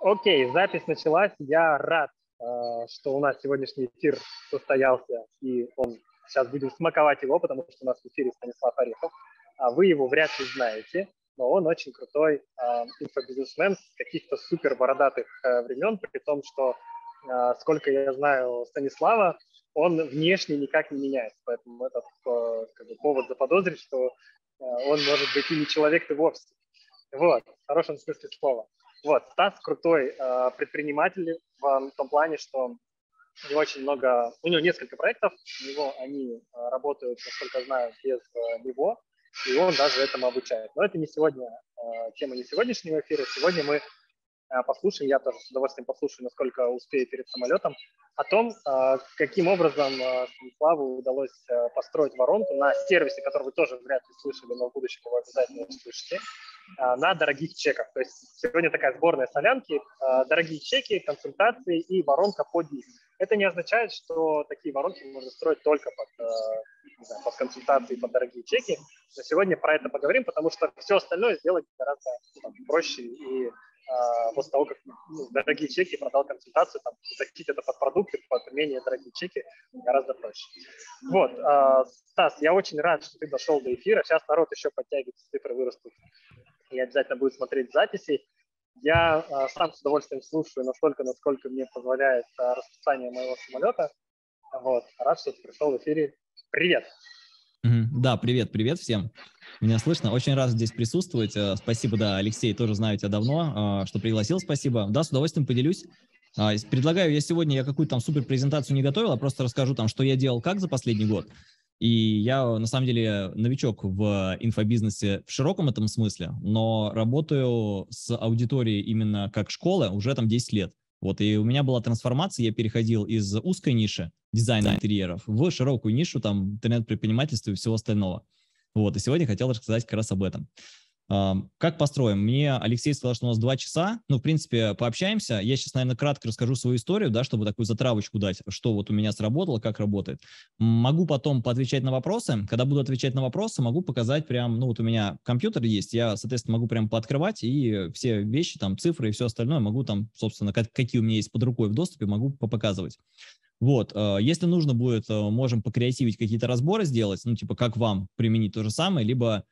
Окей, запись началась. Я рад, э, что у нас сегодняшний эфир состоялся, и он сейчас будем смаковать его, потому что у нас в эфире Станислав Орехов. А Вы его вряд ли знаете, но он очень крутой э, инфобизнесмен с каких-то супер бородатых э, времен, при том, что, сколько я знаю Станислава, он внешне никак не меняется, поэтому это как бы, повод заподозрить, что он может быть и не человек, ты вовсе. Вот, в хорошем смысле слова. Вот, Стас крутой э, предприниматель в, э, в том плане, что у него очень много, у него несколько проектов, у него они э, работают, насколько знаю, без э, него, и он даже этому обучает. Но это не сегодня, э, тема не сегодняшнего эфира. Сегодня мы а, послушаем, я тоже с удовольствием послушаю, насколько успею перед самолетом, о том, а, каким образом а, Станиславу удалось построить воронку на сервисе, который вы тоже вряд ли слышали, но в будущем его обязательно услышите, на дорогих чеках. То есть сегодня такая сборная солянки, дорогие чеки, консультации и воронка под них. Это не означает, что такие воронки можно строить только под, знаю, под консультации, под дорогие чеки. Но сегодня про это поговорим, потому что все остальное сделать гораздо ну, там, проще и а, после того, как ну, дорогие чеки продал консультацию, там, закинуть это под продукты, под менее дорогие чеки, гораздо проще. Вот, а, Стас, я очень рад, что ты дошел до эфира. Сейчас народ еще подтягивается, цифры вырастут и обязательно будет смотреть записи. Я а, сам с удовольствием слушаю настолько, насколько мне позволяет расписание моего самолета. Вот, рад, что ты пришел в эфире. Привет! Да, привет, привет всем. Меня слышно. Очень рад здесь присутствовать. Э, спасибо, да, Алексей, тоже знаю тебя давно, э, что пригласил, спасибо. Да, с удовольствием поделюсь. А, предлагаю, я сегодня я какую-то там супер презентацию не готовил, а просто расскажу там, что я делал как за последний год. И я, э, на самом деле, новичок в инфобизнесе в широком этом смысле, но работаю с аудиторией именно как школа уже там 10 лет. Вот, и у меня была трансформация, я переходил из узкой ниши дизайна интерьеров в широкую нишу там интернет-предпринимательства и всего остального. Вот, и сегодня хотел рассказать как раз об этом. Как построим? Мне Алексей сказал, что у нас два часа. Ну, в принципе, пообщаемся. Я сейчас, наверное, кратко расскажу свою историю, да, чтобы такую затравочку дать, что вот у меня сработало, как работает. Могу потом поотвечать на вопросы. Когда буду отвечать на вопросы, могу показать прям, ну, вот у меня компьютер есть, я, соответственно, могу прям пооткрывать и все вещи, там, цифры и все остальное могу там, собственно, как, какие у меня есть под рукой в доступе, могу попоказывать. Вот, э, если нужно будет, э, можем покреативить какие-то разборы сделать, ну, типа, как вам применить то же самое, либо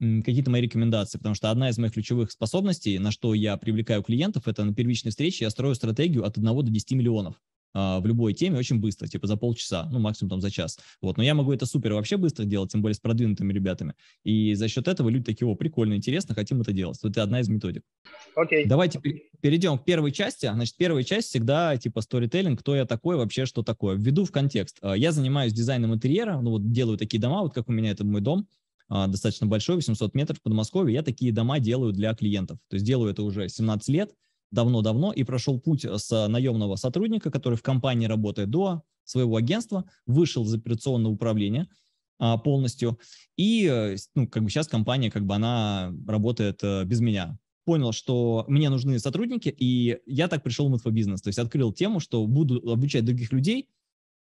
какие-то мои рекомендации, потому что одна из моих ключевых способностей, на что я привлекаю клиентов, это на первичной встрече я строю стратегию от 1 до 10 миллионов а, в любой теме очень быстро, типа за полчаса, ну, максимум там за час. Вот, но я могу это супер вообще быстро делать, тем более с продвинутыми ребятами. И за счет этого люди такие, о, прикольно, интересно, хотим это делать. Вот это одна из методик. Окей. Okay. Давайте перейдем к первой части. Значит, первая часть всегда типа сторителлинг, кто я такой, вообще что такое. Введу в контекст. А, я занимаюсь дизайном интерьера, ну, вот делаю такие дома, вот как у меня это мой дом. А, достаточно большой, 800 метров в Подмосковье. Я такие дома делаю для клиентов. То есть делаю это уже 17 лет, давно-давно, и прошел путь с наемного сотрудника, который в компании работает до своего агентства, вышел из операционного управления, а, полностью. И э, ну, как бы сейчас компания, как бы она работает э, без меня. Понял, что мне нужны сотрудники, и я так пришел в инфобизнес. То есть открыл тему, что буду обучать других людей,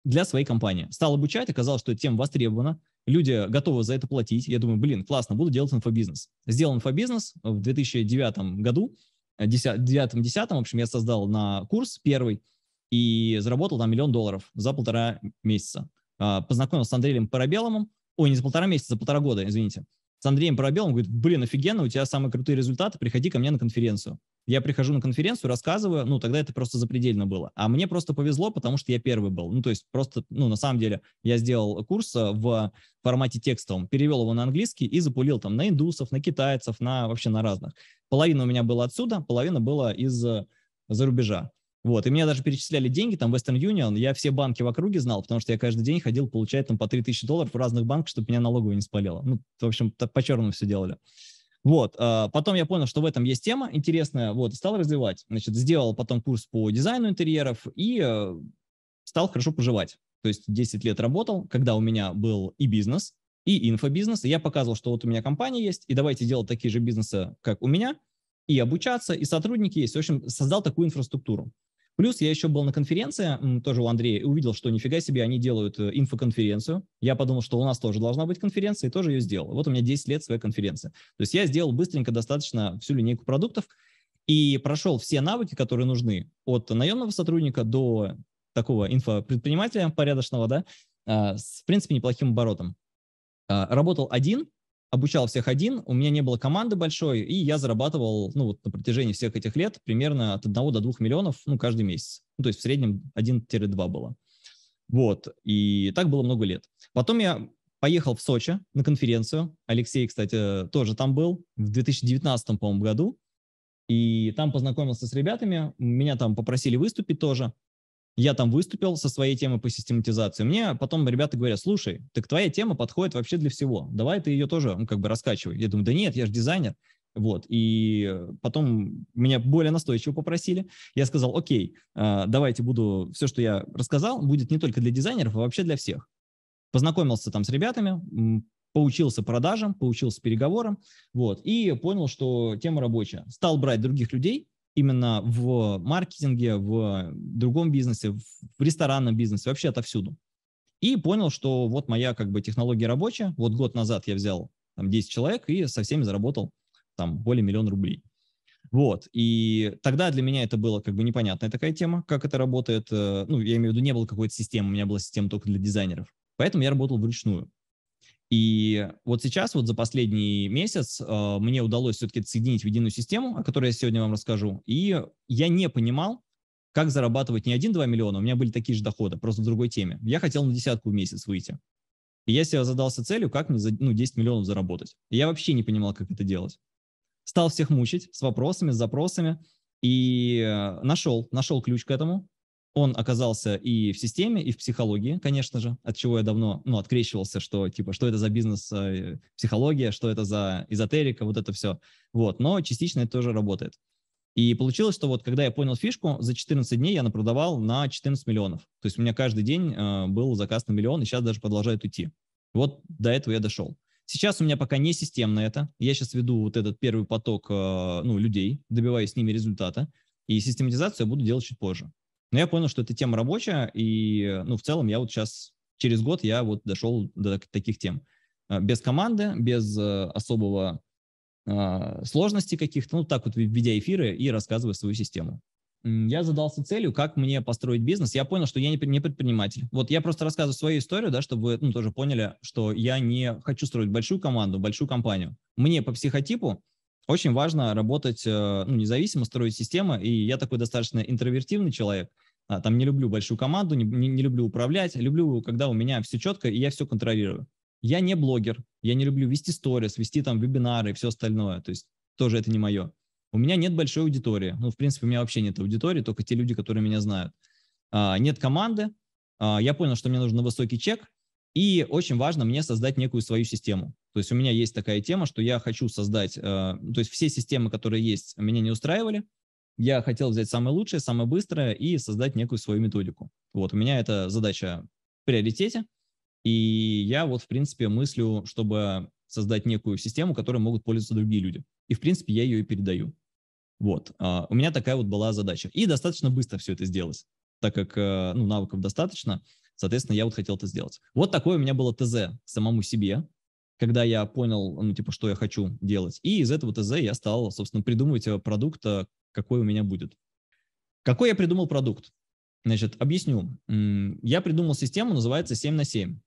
для своей компании. Стал обучать, оказалось, что эта тема востребована, люди готовы за это платить. Я думаю, блин, классно, буду делать инфобизнес. Сделал инфобизнес в 2009 году, 2009-2010, э, в общем, я создал на курс первый и заработал там миллион долларов за полтора месяца. А, познакомился с Андреем Парабеловым. ой, не за полтора месяца, за полтора года, извините с Андреем Парабелом, говорит, блин, офигенно, у тебя самые крутые результаты, приходи ко мне на конференцию. Я прихожу на конференцию, рассказываю, ну, тогда это просто запредельно было. А мне просто повезло, потому что я первый был. Ну, то есть просто, ну, на самом деле, я сделал курс э, в формате текстовом, перевел его на английский и запулил там на индусов, на китайцев, на вообще на разных. Половина у меня была отсюда, половина была из э, за рубежа. Вот, и меня даже перечисляли деньги, там, Western Union, я все банки в округе знал, потому что я каждый день ходил получать там по 3000 долларов в разных банках, чтобы меня налоговая не спалила. Ну, в общем, по-черному все делали. Вот, э, потом я понял, что в этом есть тема интересная, вот, и стал развивать. Значит, сделал потом курс по дизайну интерьеров и э, стал хорошо поживать. То есть 10 лет работал, когда у меня был и бизнес, и инфобизнес, и я показывал, что вот у меня компания есть, и давайте делать такие же бизнесы, как у меня, и обучаться, и сотрудники есть. В общем, создал такую инфраструктуру. Плюс я еще был на конференции, тоже у Андрея, и увидел, что нифига себе, они делают э, инфоконференцию. Я подумал, что у нас тоже должна быть конференция, и тоже ее сделал. Вот у меня 10 лет своей конференции. То есть я сделал быстренько достаточно всю линейку продуктов и прошел все навыки, которые нужны, от наемного сотрудника до такого инфопредпринимателя порядочного, да, а, с, в принципе, неплохим оборотом. А, работал один, обучал всех один, у меня не было команды большой, и я зарабатывал, ну, вот на протяжении всех этих лет примерно от 1 до 2 миллионов, ну, каждый месяц. Ну, то есть в среднем 1-2 было. Вот, и так было много лет. Потом я поехал в Сочи на конференцию. Алексей, кстати, тоже там был в 2019, по-моему, году. И там познакомился с ребятами. Меня там попросили выступить тоже я там выступил со своей темой по систематизации. Мне потом ребята говорят, слушай, так твоя тема подходит вообще для всего. Давай ты ее тоже ну, как бы раскачивай. Я думаю, да нет, я же дизайнер. Вот, и э, потом меня более настойчиво попросили. Я сказал, окей, э, давайте буду, все, что я рассказал, будет не только для дизайнеров, а вообще для всех. Познакомился там с ребятами, поучился продажам, поучился переговорам, вот, и понял, что тема рабочая. Стал брать других людей, именно в маркетинге, в другом бизнесе, в ресторанном бизнесе, вообще отовсюду. И понял, что вот моя как бы технология рабочая. Вот год назад я взял там 10 человек и со всеми заработал там более миллиона рублей. Вот, и тогда для меня это было как бы непонятная такая тема, как это работает. Э, ну, я имею в виду, не было какой-то системы, у меня была система только для дизайнеров. Поэтому я работал вручную. И вот сейчас, вот за последний месяц, э, мне удалось все-таки соединить в единую систему, о которой я сегодня вам расскажу. И я не понимал, как зарабатывать не 1-2 миллиона, у меня были такие же доходы, просто в другой теме. Я хотел на десятку в месяц выйти. И я себе задался целью, как мне за, ну, 10 миллионов заработать. И я вообще не понимал, как это делать. Стал всех мучить с вопросами, с запросами. И э, нашел, нашел ключ к этому он оказался и в системе, и в психологии, конечно же, от чего я давно ну, открещивался, что типа, что это за бизнес, э, психология, что это за эзотерика, вот это все. Вот, но частично это тоже работает. И получилось, что вот когда я понял фишку, за 14 дней я напродавал на 14 миллионов. То есть у меня каждый день э, был заказ на миллион, и сейчас даже продолжает идти. Вот до этого я дошел. Сейчас у меня пока не системно это. Я сейчас веду вот этот первый поток э, ну, людей, добиваюсь с ними результата. И систематизацию я буду делать чуть позже. Но я понял, что эта тема рабочая, и, ну, в целом я вот сейчас, через год я вот дошел до таких тем. А, без команды, без э, особого а, сложности каких-то, ну, так вот введя эфиры и рассказывая свою систему. Я задался целью, как мне построить бизнес. Я понял, что я не, не предприниматель. Вот я просто рассказываю свою историю, да, чтобы вы ну, тоже поняли, что я не хочу строить большую команду, большую компанию. Мне по психотипу очень важно работать э, ну, независимо, строить системы. И я такой достаточно интровертивный человек. А, там не люблю большую команду, не, не, не люблю управлять. Люблю, когда у меня все четко и я все контролирую. Я не блогер, я не люблю вести сторис, вести там вебинары и все остальное. То есть тоже это не мое. У меня нет большой аудитории. Ну, в принципе, у меня вообще нет аудитории, только те люди, которые меня знают. А, нет команды. А, я понял, что мне нужен высокий чек. И очень важно мне создать некую свою систему. То есть у меня есть такая тема, что я хочу создать, э, ну, то есть все системы, которые есть, меня не устраивали, я хотел взять самое лучшее, самое быстрое и создать некую свою методику. Вот у меня эта задача в приоритете, и я вот, в принципе, мыслю, чтобы создать некую систему, которой могут пользоваться другие люди. И, в принципе, я ее и передаю. Вот, э, у меня такая вот была задача. И достаточно быстро все это сделалось, так как э, ну, навыков достаточно, соответственно, я вот хотел это сделать. Вот такое у меня было ТЗ самому себе, когда я понял, ну, типа, что я хочу делать. И из этого ТЗ я стал, собственно, придумывать э, продукт, э, какой у меня будет. Какой я придумал продукт? Значит, объясню. Я придумал систему, называется 7 на 7.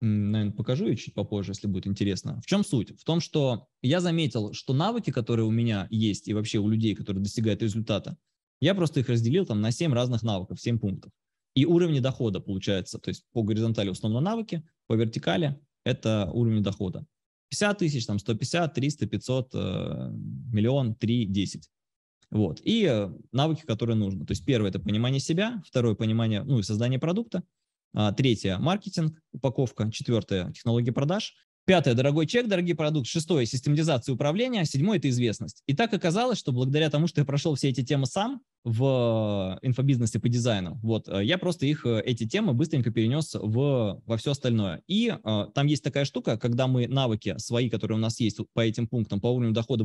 Наверное, покажу ее чуть попозже, если будет интересно. В чем суть? В том, что я заметил, что навыки, которые у меня есть, и вообще у людей, которые достигают результата, я просто их разделил там на 7 разных навыков, 7 пунктов. И уровни дохода получается, то есть по горизонтали условно навыки, по вертикали это уровень дохода. 50 тысяч, там 150, 300, 500, миллион, 3, 10. Вот. И э, навыки, которые нужно. То есть первое – это понимание себя, второе – понимание, ну, и создание продукта, а, третье – маркетинг, упаковка, четвертое – технологии продаж, Пятое – дорогой чек, дорогие продукты. Шестое – систематизация управления. Седьмое – это известность. И так оказалось, что благодаря тому, что я прошел все эти темы сам, в э, инфобизнесе по дизайну. Вот, э, я просто их, э, эти темы быстренько перенес в, во все остальное. И э, там есть такая штука, когда мы навыки свои, которые у нас есть по этим пунктам, по уровню дохода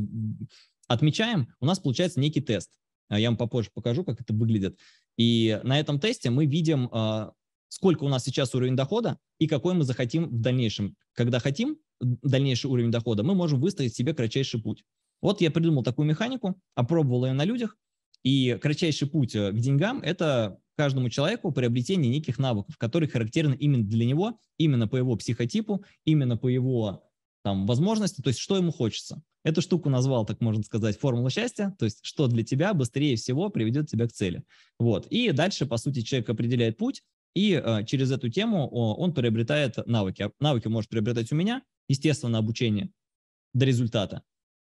отмечаем, у нас получается некий тест. Я вам попозже покажу, как это выглядит. И на этом тесте мы видим, э, сколько у нас сейчас уровень дохода и какой мы захотим в дальнейшем. Когда хотим дальнейший уровень дохода, мы можем выстроить себе кратчайший путь. Вот я придумал такую механику, опробовал ее на людях – и кратчайший путь э, к деньгам – это каждому человеку приобретение неких навыков, которые характерны именно для него, именно по его психотипу, именно по его там, возможности, то есть что ему хочется. Эту штуку назвал, так можно сказать, формула счастья, то есть что для тебя быстрее всего приведет тебя к цели. Вот. И дальше, по сути, человек определяет путь, и э, через эту тему о, он приобретает навыки. А навыки может приобретать у меня, естественно, обучение до результата.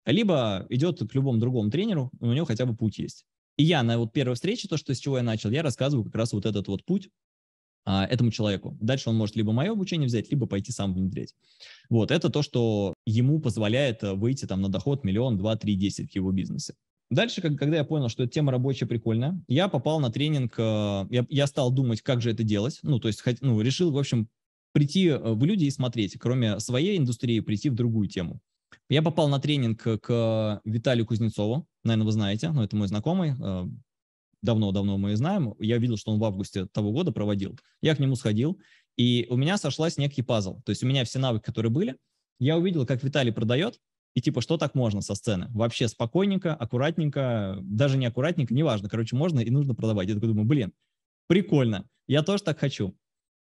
Либо идет к любому другому тренеру, у него хотя бы путь есть. И я на вот первой встрече, то, что с чего я начал, я рассказываю как раз вот этот вот путь а, этому человеку. Дальше он может либо мое обучение взять, либо пойти сам внедрять. Вот, это то, что ему позволяет э, выйти там на доход миллион, два, три, десять в его бизнесе. Дальше, как, когда я понял, что эта тема рабочая прикольная, я попал на тренинг, э, я, я стал думать, как же это делать. Ну, то есть, ну, решил, в общем, прийти э, в люди и смотреть, кроме своей индустрии, прийти в другую тему. Я попал на тренинг к Виталию Кузнецову, наверное, вы знаете, но это мой знакомый, э, давно-давно мы и знаем, я видел, что он в августе того года проводил. Я к нему сходил, и у меня сошлась некий пазл. То есть у меня все навыки, которые были, я увидел, как Виталий продает, и типа, что так можно со сцены? Вообще спокойненько, аккуратненько, даже не аккуратненько, неважно. Короче, можно и нужно продавать. Я такой думаю, блин, прикольно, я тоже так хочу.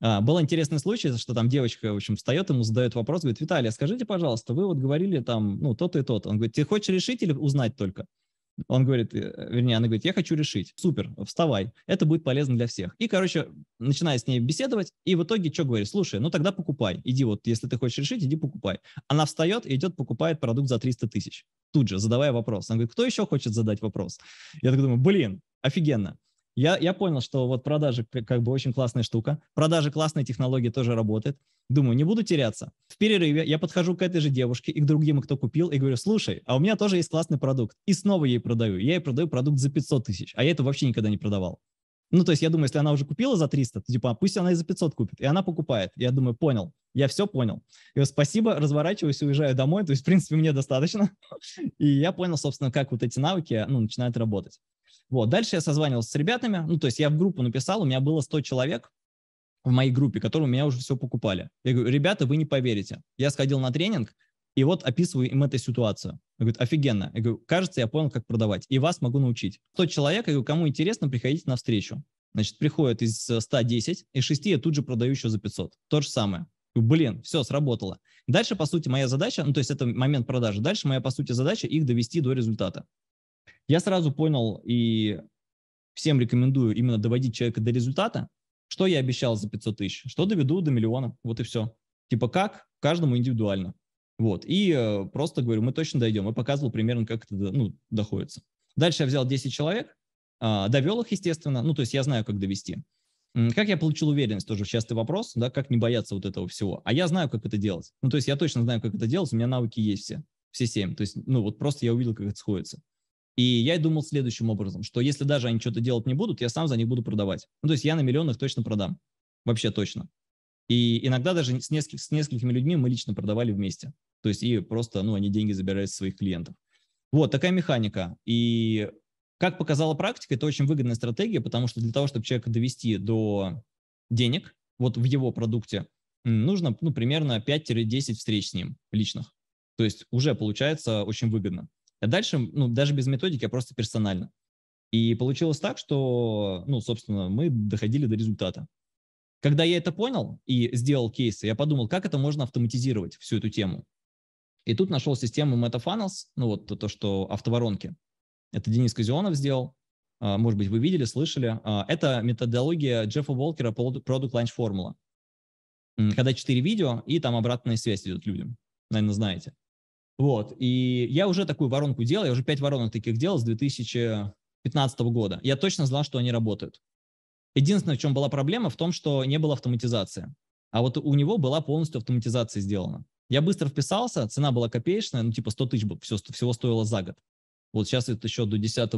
А, был интересный случай, что там девочка, в общем, встает, ему задает вопрос, говорит, Виталий, а скажите, пожалуйста, вы вот говорили там, ну, то-то и то-то. Он говорит, ты хочешь решить или узнать только? Он говорит, э, вернее, она говорит, я хочу решить. Супер, вставай, это будет полезно для всех. И, короче, начинает с ней беседовать, и в итоге что говорит? Слушай, ну тогда покупай, иди вот, если ты хочешь решить, иди покупай. Она встает и идет, покупает продукт за 300 тысяч. Тут же, задавая вопрос. Она говорит, кто еще хочет задать вопрос? Я так думаю, блин, офигенно. Я, я понял, что вот продажи как бы очень классная штука. Продажи классной технологии тоже работает. Думаю, не буду теряться. В перерыве я подхожу к этой же девушке и к другим, кто купил, и говорю, слушай, а у меня тоже есть классный продукт. И снова ей продаю. Я ей продаю продукт за 500 тысяч, а я это вообще никогда не продавал. Ну, то есть я думаю, если она уже купила за 300, то типа «А пусть она и за 500 купит. И она покупает. Я думаю, понял. Я все понял. И вот спасибо, разворачиваюсь, уезжаю домой. То есть, в принципе, мне достаточно. И я понял, собственно, как вот эти навыки ну, начинают работать. Вот. Дальше я созванивался с ребятами, ну, то есть я в группу написал, у меня было 100 человек в моей группе, которые у меня уже все покупали. Я говорю, ребята, вы не поверите. Я сходил на тренинг, и вот описываю им эту ситуацию. Я говорю, офигенно. Я говорю, кажется, я понял, как продавать. И вас могу научить. 100 человек, я говорю, кому интересно, приходите на встречу. Значит, приходят из 110, и 6 я тут же продаю еще за 500. То же самое. Блин, все, сработало. Дальше, по сути, моя задача, ну, то есть это момент продажи, дальше моя, по сути, задача их довести до результата. Я сразу понял и всем рекомендую именно доводить человека до результата. Что я обещал за 500 тысяч? Что доведу до миллиона? Вот и все. Типа как? Каждому индивидуально. Вот. И э, просто говорю, мы точно дойдем. я показывал примерно, как это ну, доходится. Дальше я взял 10 человек, э, а, довел их, естественно. Ну, то есть я знаю, как довести. Как я получил уверенность, тоже частый вопрос, да, как не бояться вот этого всего. А я знаю, как это делать. Ну, то есть я точно знаю, как это делать, у меня навыки есть все, все семь. То есть, ну, вот просто я увидел, как это сходится. И я думал следующим образом, что если даже они что-то делать не будут, я сам за них буду продавать. Ну, то есть я на миллион их точно продам. Вообще точно. И иногда даже с, несколь, с несколькими людьми мы лично продавали вместе. То есть и просто, ну, они деньги забирают со своих клиентов. Вот такая механика. И как показала практика, это очень выгодная стратегия, потому что для того, чтобы человека довести до денег, вот в его продукте, нужно ну, примерно 5-10 встреч с ним личных. То есть уже получается очень выгодно. А дальше, ну, даже без методики, а просто персонально. И получилось так, что, ну, собственно, мы доходили до результата. Когда я это понял и сделал кейсы, я подумал, как это можно автоматизировать, всю эту тему. И тут нашел систему MetaFunnels, ну вот то, что автоворонки. Это Денис Казионов сделал. А, может быть, вы видели, слышали. А, это методология Джеффа Волкера, Product Launch Formula. Когда 4 видео, и там обратная связь идет людям. Наверное, знаете. Вот, и я уже такую воронку делал, я уже пять воронок таких делал с 2015 года. Я точно знал, что они работают. Единственное, в чем была проблема, в том, что не было автоматизации. А вот у него была полностью автоматизация сделана. Я быстро вписался, цена была копеечная, ну типа 100 тысяч все, всего стоило за год. Вот сейчас это еще до 10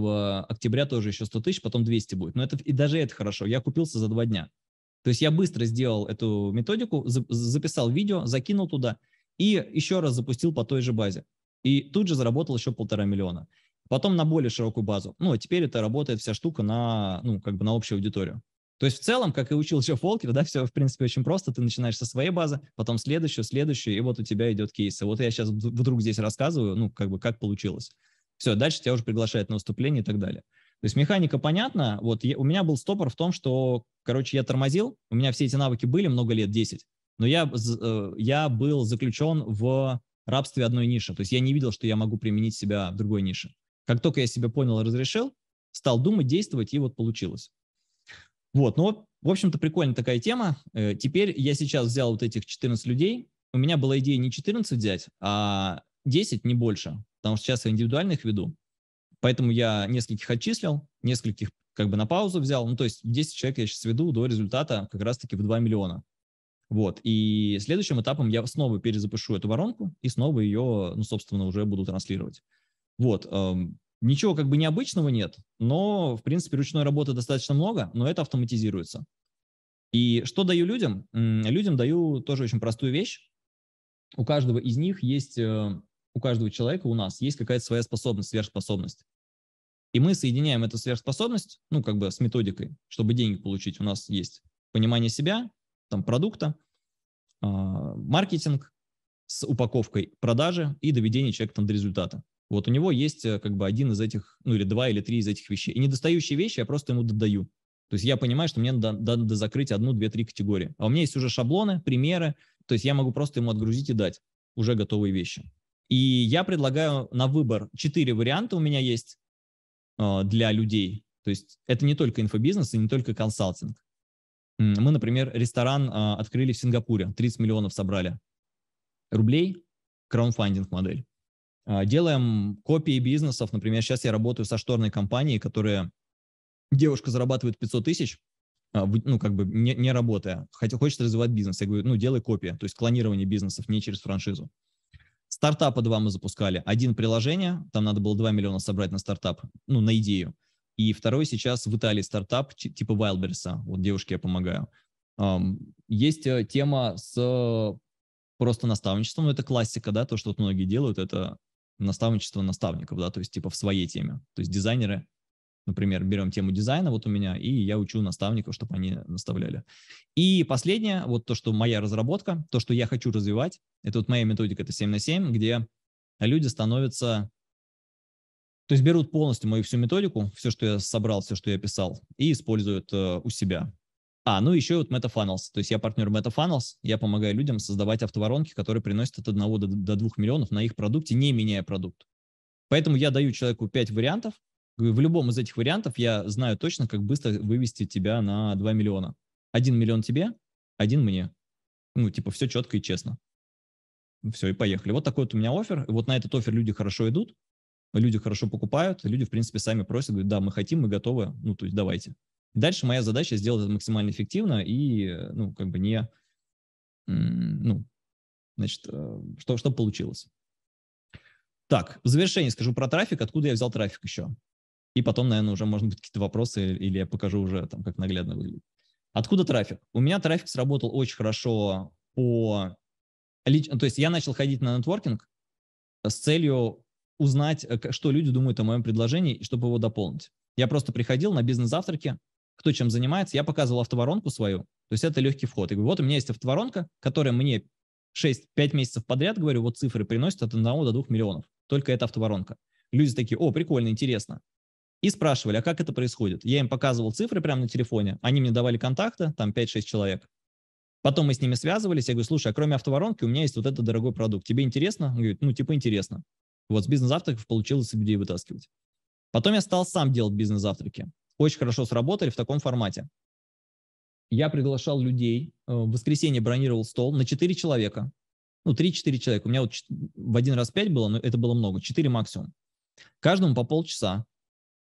октября тоже еще 100 тысяч, потом 200 будет. Но это и даже это хорошо. Я купился за два дня. То есть я быстро сделал эту методику, записал видео, закинул туда, и еще раз запустил по той же базе. И тут же заработал еще полтора миллиона. Потом на более широкую базу. Ну, а теперь это работает вся штука на, ну, как бы на общую аудиторию. То есть в целом, как и учил еще Фолкер, да, все в принципе очень просто. Ты начинаешь со своей базы, потом следующую, следующую, и вот у тебя идет кейсы. Вот я сейчас вдруг здесь рассказываю, ну, как бы как получилось. Все, дальше тебя уже приглашают на выступление и так далее. То есть механика понятна. Вот я, у меня был стопор в том, что, короче, я тормозил, у меня все эти навыки были много лет, 10 но я, э, я был заключен в рабстве одной ниши. То есть я не видел, что я могу применить себя в другой нише. Как только я себя понял и разрешил, стал думать, действовать, и вот получилось. Вот, ну, в общем-то, прикольная такая тема. Э, теперь я сейчас взял вот этих 14 людей. У меня была идея не 14 взять, а 10, не больше, потому что сейчас я индивидуальных веду. Поэтому я нескольких отчислил, нескольких как бы на паузу взял. Ну, то есть 10 человек я сейчас веду до результата как раз-таки в 2 миллиона. Вот. И следующим этапом я снова перезапишу эту воронку и снова ее, ну, собственно, уже буду транслировать. Вот. Эм, ничего как бы необычного нет, но, в принципе, ручной работы достаточно много, но это автоматизируется. И что даю людям? Людям даю тоже очень простую вещь. У каждого из них есть, э, у каждого человека, у нас есть какая-то своя способность, сверхспособность. И мы соединяем эту сверхспособность, ну, как бы с методикой, чтобы деньги получить. У нас есть понимание себя, там, продукта, а, маркетинг с упаковкой продажи и доведение человека там, до результата. Вот у него есть э, как бы один из этих, ну или два или три из этих вещей. И недостающие вещи я просто ему додаю. То есть я понимаю, что мне надо, надо закрыть одну, две, три категории. А у меня есть уже шаблоны, примеры, то есть я могу просто ему отгрузить и дать уже готовые вещи. И я предлагаю на выбор четыре варианта у меня есть а, для людей. То есть это не только инфобизнес и не только консалтинг. Мы, например, ресторан а, открыли в Сингапуре, 30 миллионов собрали рублей, краундфандинг модель. А, делаем копии бизнесов. Например, сейчас я работаю со шторной компанией, которая девушка зарабатывает 500 тысяч, а, ну, как бы не, не работая, хотя хочет развивать бизнес. Я говорю, ну, делай копии, то есть клонирование бизнесов, не через франшизу. Стартапа два мы запускали. Один приложение, там надо было 2 миллиона собрать на стартап, ну, на идею. И второй сейчас в Италии стартап типа Wildberries. Вот девушке я помогаю. Есть э, тема с просто наставничеством. Это классика, да, то, что вот многие делают, это наставничество наставников, да, то есть типа в своей теме. То есть дизайнеры, например, берем тему дизайна вот у меня, и я учу наставников, чтобы они наставляли. И последнее, вот то, что моя разработка, то, что я хочу развивать, это вот моя методика, это 7 на 7, где люди становятся то есть берут полностью мою всю методику, все, что я собрал, все, что я писал, и используют э, у себя. А, ну еще вот MetaFunnels. То есть я партнер MetaFunnels, я помогаю людям создавать автоворонки, которые приносят от 1 до, до 2 миллионов на их продукте, не меняя продукт. Поэтому я даю человеку 5 вариантов. В любом из этих вариантов я знаю точно, как быстро вывести тебя на 2 миллиона. 1 миллион тебе, 1 мне. Ну, типа, все четко и честно. Все, и поехали. Вот такой вот у меня офер. Вот на этот офер люди хорошо идут люди хорошо покупают, люди, в принципе, сами просят, говорят, да, мы хотим, мы готовы, ну, то есть давайте. Дальше моя задача сделать это максимально эффективно и, ну, как бы не, ну, значит, э, что, что получилось. Так, в завершение скажу про трафик, откуда я взял трафик еще. И потом, наверное, уже, может быть, какие-то вопросы, или я покажу уже там, как наглядно выглядит. Откуда трафик? У меня трафик сработал очень хорошо по... То есть я начал ходить на нетворкинг с целью узнать, э, что люди думают о моем предложении, и чтобы его дополнить. Я просто приходил на бизнес-завтраки, кто чем занимается, я показывал автоворонку свою, то есть это легкий вход. И говорю, вот у меня есть автоворонка, которая мне 6-5 месяцев подряд, говорю, вот цифры приносят от 1 до 2 миллионов. Только это автоворонка. Люди такие, о, прикольно, интересно. И спрашивали, а как это происходит? Я им показывал цифры прямо на телефоне, они мне давали контакты, там 5-6 человек. Потом мы с ними связывались, я говорю, слушай, а кроме автоворонки у меня есть вот этот дорогой продукт, тебе интересно? Он говорит, ну, типа интересно. Вот с бизнес-завтраков получилось людей вытаскивать. Потом я стал сам делать бизнес-завтраки. Очень хорошо сработали в таком формате. Я приглашал людей, э, в воскресенье бронировал стол на 4 человека. Ну, 3-4 человека. У меня вот в один раз 5 было, но это было много, 4 максимум. Каждому по полчаса.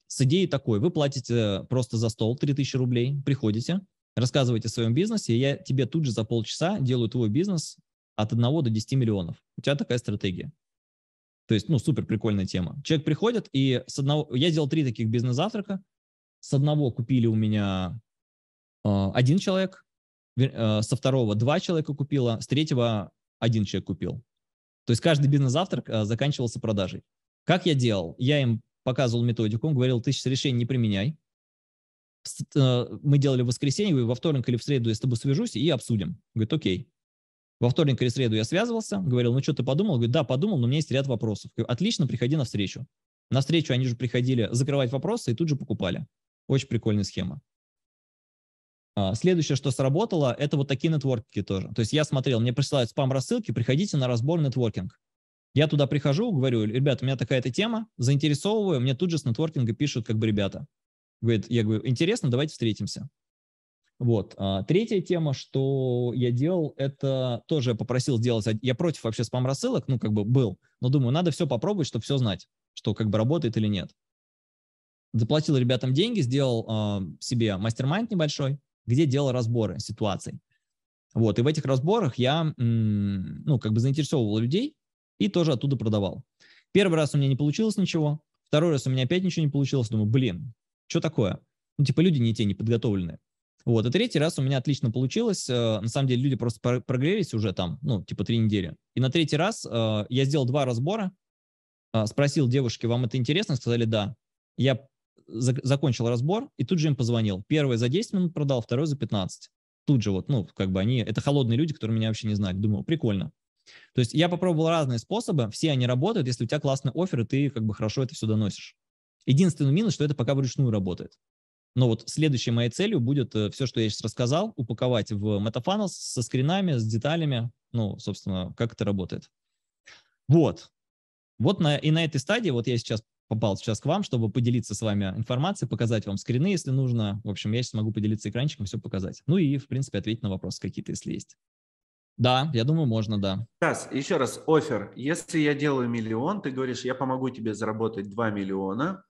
С идеей такой, вы платите э, просто за стол 3000 рублей, приходите, рассказывайте о своем бизнесе, и я тебе тут же за полчаса делаю твой бизнес от 1 до 10 миллионов. У тебя такая стратегия. То есть, ну, супер прикольная тема. Человек приходит, и с одного... Я сделал три таких бизнес-завтрака. С одного купили у меня э, один человек, э, со второго два человека купила, с третьего один человек купил. То есть каждый бизнес-завтрак э, заканчивался продажей. Как я делал? Я им показывал методику, говорил, ты сейчас решение не применяй. Э, мы делали в воскресенье, во вторник или в среду я с тобой свяжусь и обсудим. Говорит, окей. Во вторник или среду я связывался, говорил, ну что ты подумал? Говорит, да, подумал, но у меня есть ряд вопросов. Говорю, отлично, приходи на встречу. На встречу они же приходили закрывать вопросы и тут же покупали. Очень прикольная схема. А, следующее, что сработало, это вот такие нетворкинги тоже. То есть я смотрел, мне присылают спам-рассылки, приходите на разбор нетворкинг. Я туда прихожу, говорю, ребят, у меня такая-то тема, заинтересовываю, мне тут же с нетворкинга пишут как бы ребята. Говорит, я говорю, интересно, давайте встретимся. Вот. А, третья тема, что я делал, это тоже попросил сделать... Я против вообще спам-рассылок, ну, как бы был, но думаю, надо все попробовать, чтобы все знать, что как бы работает или нет. Заплатил ребятам деньги, сделал э, себе мастер-майнд небольшой, где делал разборы ситуаций. Вот, и в этих разборах я, ну, как бы заинтересовывал людей и тоже оттуда продавал. Первый раз у меня не получилось ничего, второй раз у меня опять ничего не получилось, думаю, блин, что такое? Ну, типа люди не те, не подготовленные. Вот, и третий раз у меня отлично получилось. Э, на самом деле люди просто прогрелись уже там, ну, типа три недели. И на третий раз э, я сделал два разбора, э, спросил девушки, вам это интересно? Сказали, да. Я закончил разбор и тут же им позвонил. Первый за 10 минут продал, второй за 15. Тут же вот, ну, как бы они, это холодные люди, которые меня вообще не знают. Думаю, прикольно. То есть я попробовал разные способы, все они работают, если у тебя классный офер, и ты как бы хорошо это все доносишь. Единственный минус, что это пока вручную работает. Но вот следующей моей целью будет э, все, что я сейчас рассказал, упаковать в MetaFunnels со скринами, с деталями, ну, собственно, как это работает. Вот. Вот на, и на этой стадии, вот я сейчас попал сейчас к вам, чтобы поделиться с вами информацией, показать вам скрины, если нужно. В общем, я сейчас могу поделиться экранчиком, все показать. Ну и, в принципе, ответить на вопросы какие-то, если есть. Да, я думаю, можно, да. Сейчас, еще раз, офер. Если я делаю миллион, ты говоришь, я помогу тебе заработать 2 миллиона,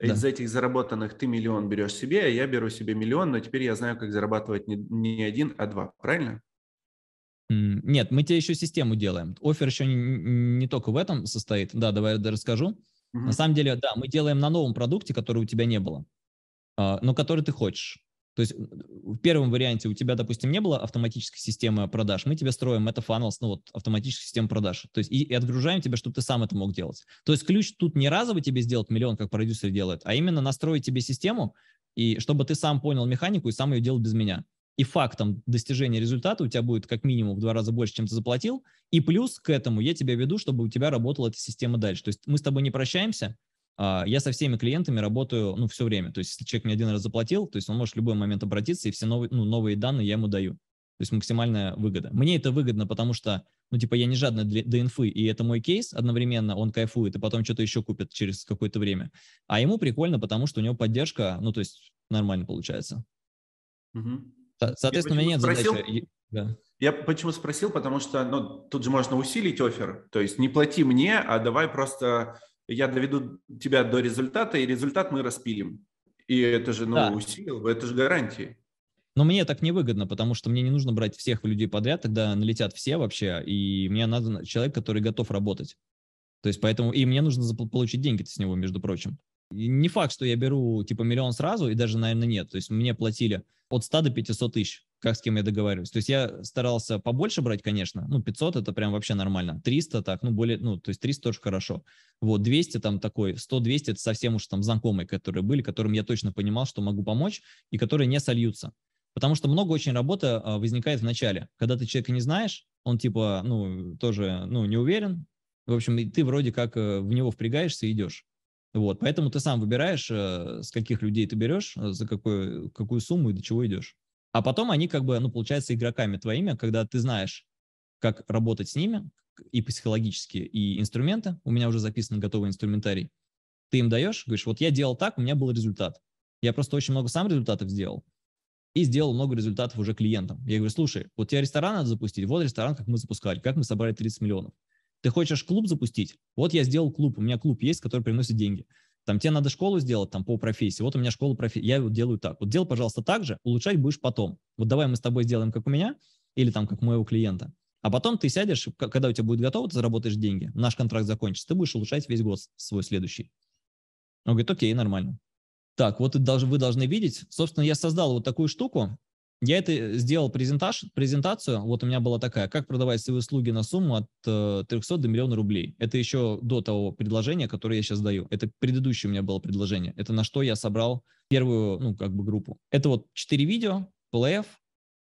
да. из этих заработанных ты миллион берешь себе, а я беру себе миллион, но теперь я знаю, как зарабатывать не, не один, а два, правильно? Нет, мы тебе еще систему делаем. Офер еще не, не только в этом состоит. Да, давай я расскажу. Угу. На самом деле, да, мы делаем на новом продукте, который у тебя не было, а, но который ты хочешь. То есть в первом варианте у тебя, допустим, не было автоматической системы продаж, мы тебе строим это funnels, ну вот автоматическая система продаж, то есть и, и отгружаем тебя, чтобы ты сам это мог делать. То есть ключ тут не разово тебе сделать миллион, как продюсер делает, а именно настроить тебе систему, и чтобы ты сам понял механику и сам ее делал без меня. И фактом достижения результата у тебя будет как минимум в два раза больше, чем ты заплатил. И плюс к этому я тебя веду, чтобы у тебя работала эта система дальше. То есть мы с тобой не прощаемся, а, я со всеми клиентами работаю, ну, все время. То есть, если человек мне один раз заплатил, то есть он может в любой момент обратиться, и все новые, ну, новые данные я ему даю. То есть максимальная выгода. Мне это выгодно, потому что, ну, типа, я не жадный для, до инфы, и это мой кейс одновременно, он кайфует, и потом что-то еще купит через какое-то время. А ему прикольно, потому что у него поддержка, ну, то есть нормально получается. Угу. соответственно, у меня нет спросил? задачи. Да. Я почему спросил, потому что ну, тут же можно усилить офер, то есть не плати мне, а давай просто я доведу тебя до результата, и результат мы распилим. И это же, ну, да. усилил, это же гарантии. Но мне так невыгодно, потому что мне не нужно брать всех людей подряд, тогда налетят все вообще, и мне надо человек, который готов работать. То есть поэтому, и мне нужно получить деньги с него, между прочим. И не факт, что я беру типа миллион сразу, и даже, наверное, нет. То есть мне платили от 100 до 500 тысяч как с кем я договариваюсь. То есть я старался побольше брать, конечно, ну, 500 это прям вообще нормально, 300 так, ну, более, ну, то есть 300 тоже хорошо. Вот, 200 там такой, 100-200 это совсем уж там знакомые, которые были, которым я точно понимал, что могу помочь, и которые не сольются. Потому что много очень работы а, возникает в начале. Когда ты человека не знаешь, он типа, ну, тоже, ну, не уверен, в общем, и ты вроде как э, в него впрягаешься и идешь. Вот, поэтому ты сам выбираешь, э, с каких людей ты берешь, э, за какую, какую сумму и до чего идешь. А потом они как бы, ну, получается, игроками твоими, когда ты знаешь, как работать с ними, и психологически, и инструменты. У меня уже записан готовый инструментарий. Ты им даешь, говоришь, вот я делал так, у меня был результат. Я просто очень много сам результатов сделал и сделал много результатов уже клиентам. Я говорю, слушай, вот тебе ресторан надо запустить, вот ресторан, как мы запускали, как мы собрали 30 миллионов. Ты хочешь клуб запустить? Вот я сделал клуб, у меня клуб есть, который приносит деньги. Там тебе надо школу сделать там по профессии. Вот у меня школа профессии. Я вот делаю так. Вот делай, пожалуйста, так же, улучшать будешь потом. Вот давай мы с тобой сделаем, как у меня, или там, как у моего клиента. А потом ты сядешь, когда у тебя будет готово, ты заработаешь деньги, наш контракт закончится, ты будешь улучшать весь год свой следующий. Он говорит, окей, нормально. Так, вот вы должны видеть. Собственно, я создал вот такую штуку. Я это э, сделал презентаж, презентацию, вот у меня была такая, как продавать свои услуги на сумму от 300 э, до миллиона рублей. Это еще до того предложения, которое я сейчас даю. Это предыдущее у меня было предложение. Это на что я собрал первую, ну, как бы группу. Это вот 4 видео, PLF,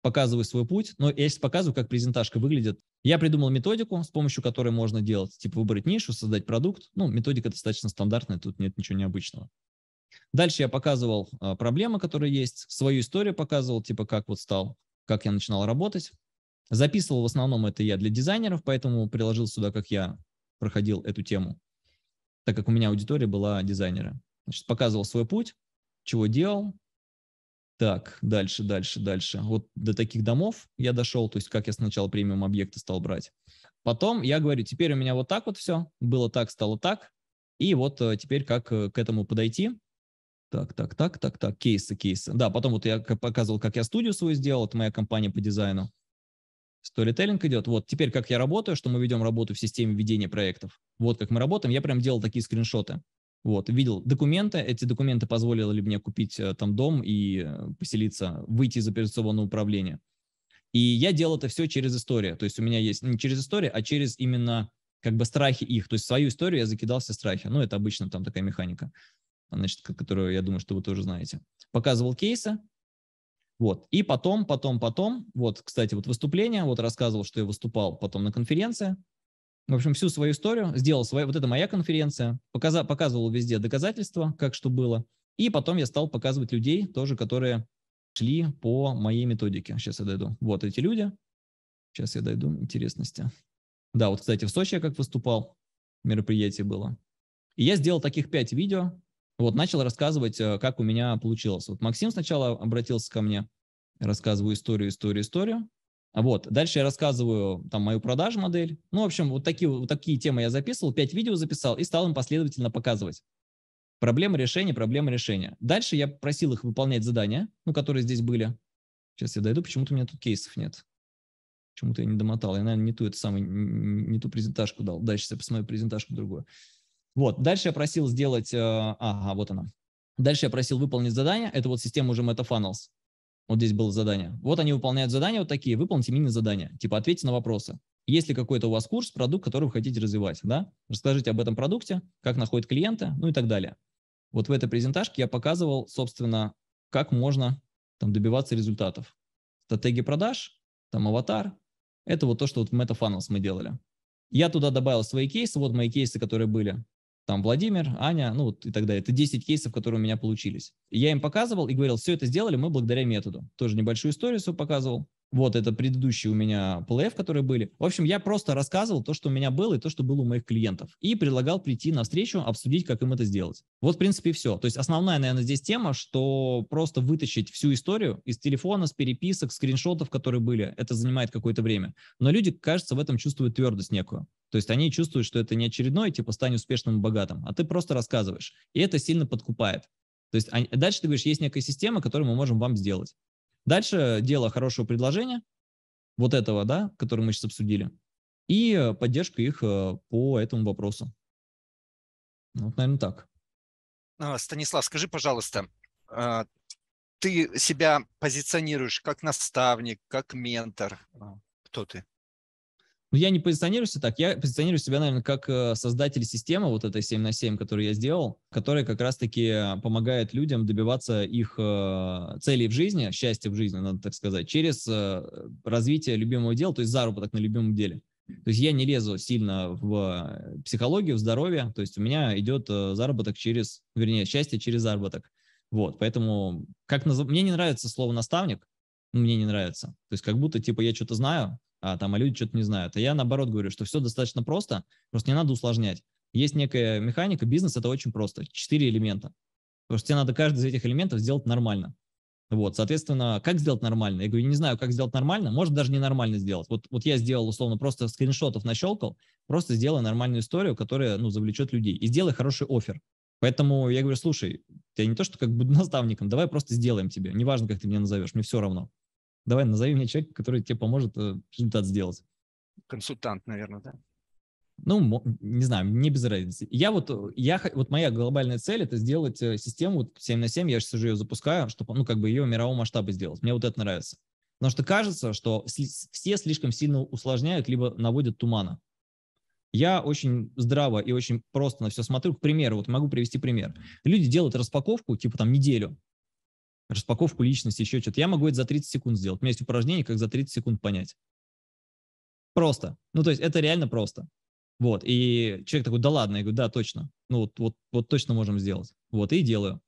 показываю свой путь, но я сейчас показываю, как презентажка выглядит. Я придумал методику, с помощью которой можно делать, типа выбрать нишу, создать продукт. Ну, методика достаточно стандартная, тут нет ничего необычного. Дальше я показывал а, проблемы, которые есть, свою историю показывал, типа как вот стал, как я начинал работать. Записывал в основном это я для дизайнеров, поэтому приложил сюда, как я проходил эту тему, так как у меня аудитория была дизайнера. Значит, показывал свой путь, чего делал. Так, дальше, дальше, дальше. Вот до таких домов я дошел, то есть как я сначала премиум объекты стал брать. Потом я говорю, теперь у меня вот так вот все, было так, стало так, и вот э, теперь как э, к этому подойти. Так, так, так, так, так, кейсы, кейсы. Да, потом вот я показывал, как я студию свою сделал, это моя компания по дизайну. Сторителлинг идет. Вот теперь, как я работаю, что мы ведем работу в системе ведения проектов. Вот как мы работаем. Я прям делал такие скриншоты. Вот, видел документы, эти документы позволили ли мне купить э, там дом и э, поселиться, выйти из операционного управления. И я делал это все через историю. То есть у меня есть не через историю, а через именно как бы страхи их. То есть свою историю я закидал все страхи. Ну, это обычно там такая механика значит, которую, я думаю, что вы тоже знаете. Показывал кейсы, вот. И потом, потом, потом, вот, кстати, вот выступление, вот рассказывал, что я выступал потом на конференции. В общем, всю свою историю сделал свою, вот это моя конференция, показа, показывал везде доказательства, как что было. И потом я стал показывать людей тоже, которые шли по моей методике. Сейчас я дойду. Вот эти люди. Сейчас я дойду интересности. Да, вот, кстати, в Сочи я как выступал, мероприятие было. И я сделал таких пять видео, вот, начал рассказывать, э, как у меня получилось. Вот Максим сначала обратился ко мне, рассказываю историю, историю, историю. Вот. Дальше я рассказываю там мою продаж модель. Ну, в общем, вот такие, вот такие темы я записывал, 5 видео записал и стал им последовательно показывать. Проблема решения, проблема решения. Дальше я просил их выполнять задания, ну, которые здесь были. Сейчас я дойду, почему-то у меня тут кейсов нет. Почему-то я не домотал. Я, наверное, не ту, это самый, не ту презентажку дал. Дальше я посмотрю презентажку другую. Вот, дальше я просил сделать, э, ага, вот она. Дальше я просил выполнить задание, это вот система уже MetaFunnels. Вот здесь было задание. Вот они выполняют задания вот такие, выполните мини-задания, типа ответьте на вопросы. Есть ли какой-то у вас курс, продукт, который вы хотите развивать, да? Расскажите об этом продукте, как находят клиента, ну и так далее. Вот в этой презентажке я показывал, собственно, как можно там добиваться результатов. Стратегии продаж, там аватар. Это вот то, что вот в MetaFunnels мы делали. Я туда добавил свои кейсы, вот мои кейсы, которые были там Владимир, Аня, ну вот и так далее. Это 10 кейсов, которые у меня получились. я им показывал и говорил, все это сделали мы благодаря методу. Тоже небольшую историю свою показывал. Вот это предыдущие у меня ПЛФ, которые были. В общем, я просто рассказывал то, что у меня было и то, что было у моих клиентов. И предлагал прийти на встречу, обсудить, как им это сделать. Вот, в принципе, все. То есть основная, наверное, здесь тема, что просто вытащить всю историю из телефона, с переписок, скриншотов, которые были, это занимает какое-то время. Но люди, кажется, в этом чувствуют твердость некую. То есть они чувствуют, что это не очередной, типа, стань успешным и богатым, а ты просто рассказываешь. И это сильно подкупает. То есть они, дальше ты говоришь, есть некая система, которую мы можем вам сделать. Дальше дело хорошего предложения, вот этого, да, который мы сейчас обсудили, и поддержка их э, по этому вопросу. Ну, вот, наверное, так. А, Станислав, скажи, пожалуйста, а, ты себя позиционируешь как наставник, как ментор? А, кто ты? Ну, я не позиционирую себя так, я позиционирую себя, наверное, как э, создатель системы вот этой 7 на 7, которую я сделал, которая как раз-таки помогает людям добиваться их э, целей в жизни, счастья в жизни, надо так сказать, через э, развитие любимого дела, то есть заработок на любимом деле. То есть я не лезу сильно в психологию, в здоровье, то есть у меня идет заработок через, вернее, счастье через заработок. Вот, поэтому как наз... мне не нравится слово наставник, мне не нравится. То есть как будто типа я что-то знаю, а, там, а люди что-то не знают. А я наоборот говорю, что все достаточно просто, просто не надо усложнять. Есть некая механика, бизнес это очень просто, четыре элемента. Потому что тебе надо каждый из этих элементов сделать нормально. Вот, соответственно, как сделать нормально? Я говорю, не знаю, как сделать нормально, может даже не нормально сделать. Вот, вот я сделал условно просто скриншотов нащелкал, просто сделай нормальную историю, которая, ну, завлечет людей. И сделай хороший офер. Поэтому я говорю, слушай, я не то, что как бы наставником, давай просто сделаем тебе. Неважно, как ты меня назовешь, мне все равно. Давай, назови мне человека, который тебе поможет э, результат сделать. Консультант, наверное, да? Ну, не знаю, мне без разницы. Я вот, э, я, вот моя глобальная цель – это сделать э, систему вот 7 на 7, я сейчас уже ее запускаю, чтобы, ну, как бы ее мирового масштаба сделать. Мне вот это нравится. Потому что кажется, что все слишком сильно усложняют, либо наводят тумана. Я очень здраво и очень просто на все смотрю. К примеру, вот могу привести пример. Люди делают распаковку, типа там неделю, распаковку личности, еще что-то. Я могу это за 30 секунд сделать. У меня есть упражнение, как за 30 секунд понять. Просто. Ну, то есть это реально просто. Вот. И человек такой, да ладно. Я говорю, да, точно. Ну, вот, вот, вот точно можем сделать. Вот, и делаю.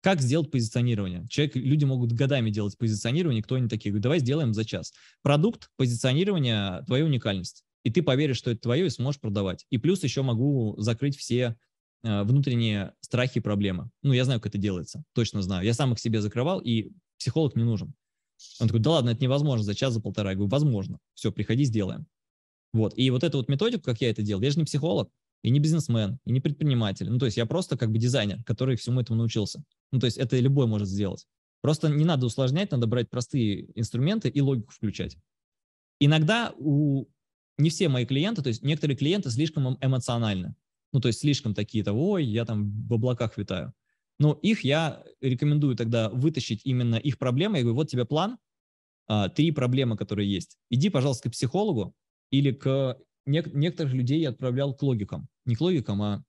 Как сделать позиционирование? Человек, люди могут годами делать позиционирование, кто они такие. говорю, давай сделаем за час. Продукт, позиционирования твоя уникальность. И ты поверишь, что это твое, и сможешь продавать. И плюс еще могу закрыть все Э, внутренние страхи и проблемы. Ну, я знаю, как это делается, точно знаю. Я сам их себе закрывал, и психолог не нужен. Он такой, да ладно, это невозможно за час, за полтора. Я говорю, возможно. Все, приходи, сделаем. Вот. И вот эту вот методику, как я это делал, я же не психолог, и не бизнесмен, и не предприниматель. Ну, то есть я просто как бы дизайнер, который всему этому научился. Ну, то есть это любой может сделать. Просто не надо усложнять, надо брать простые инструменты и логику включать. Иногда у не все мои клиенты, то есть некоторые клиенты слишком эмоциональны. Ну, то есть слишком такие то ой, я там в облаках витаю. Но их я рекомендую тогда вытащить именно их проблемы. Я говорю, вот тебе план, а, три проблемы, которые есть. Иди, пожалуйста, к психологу или к... Нек- некоторых людей я отправлял к логикам. Не к логикам, а...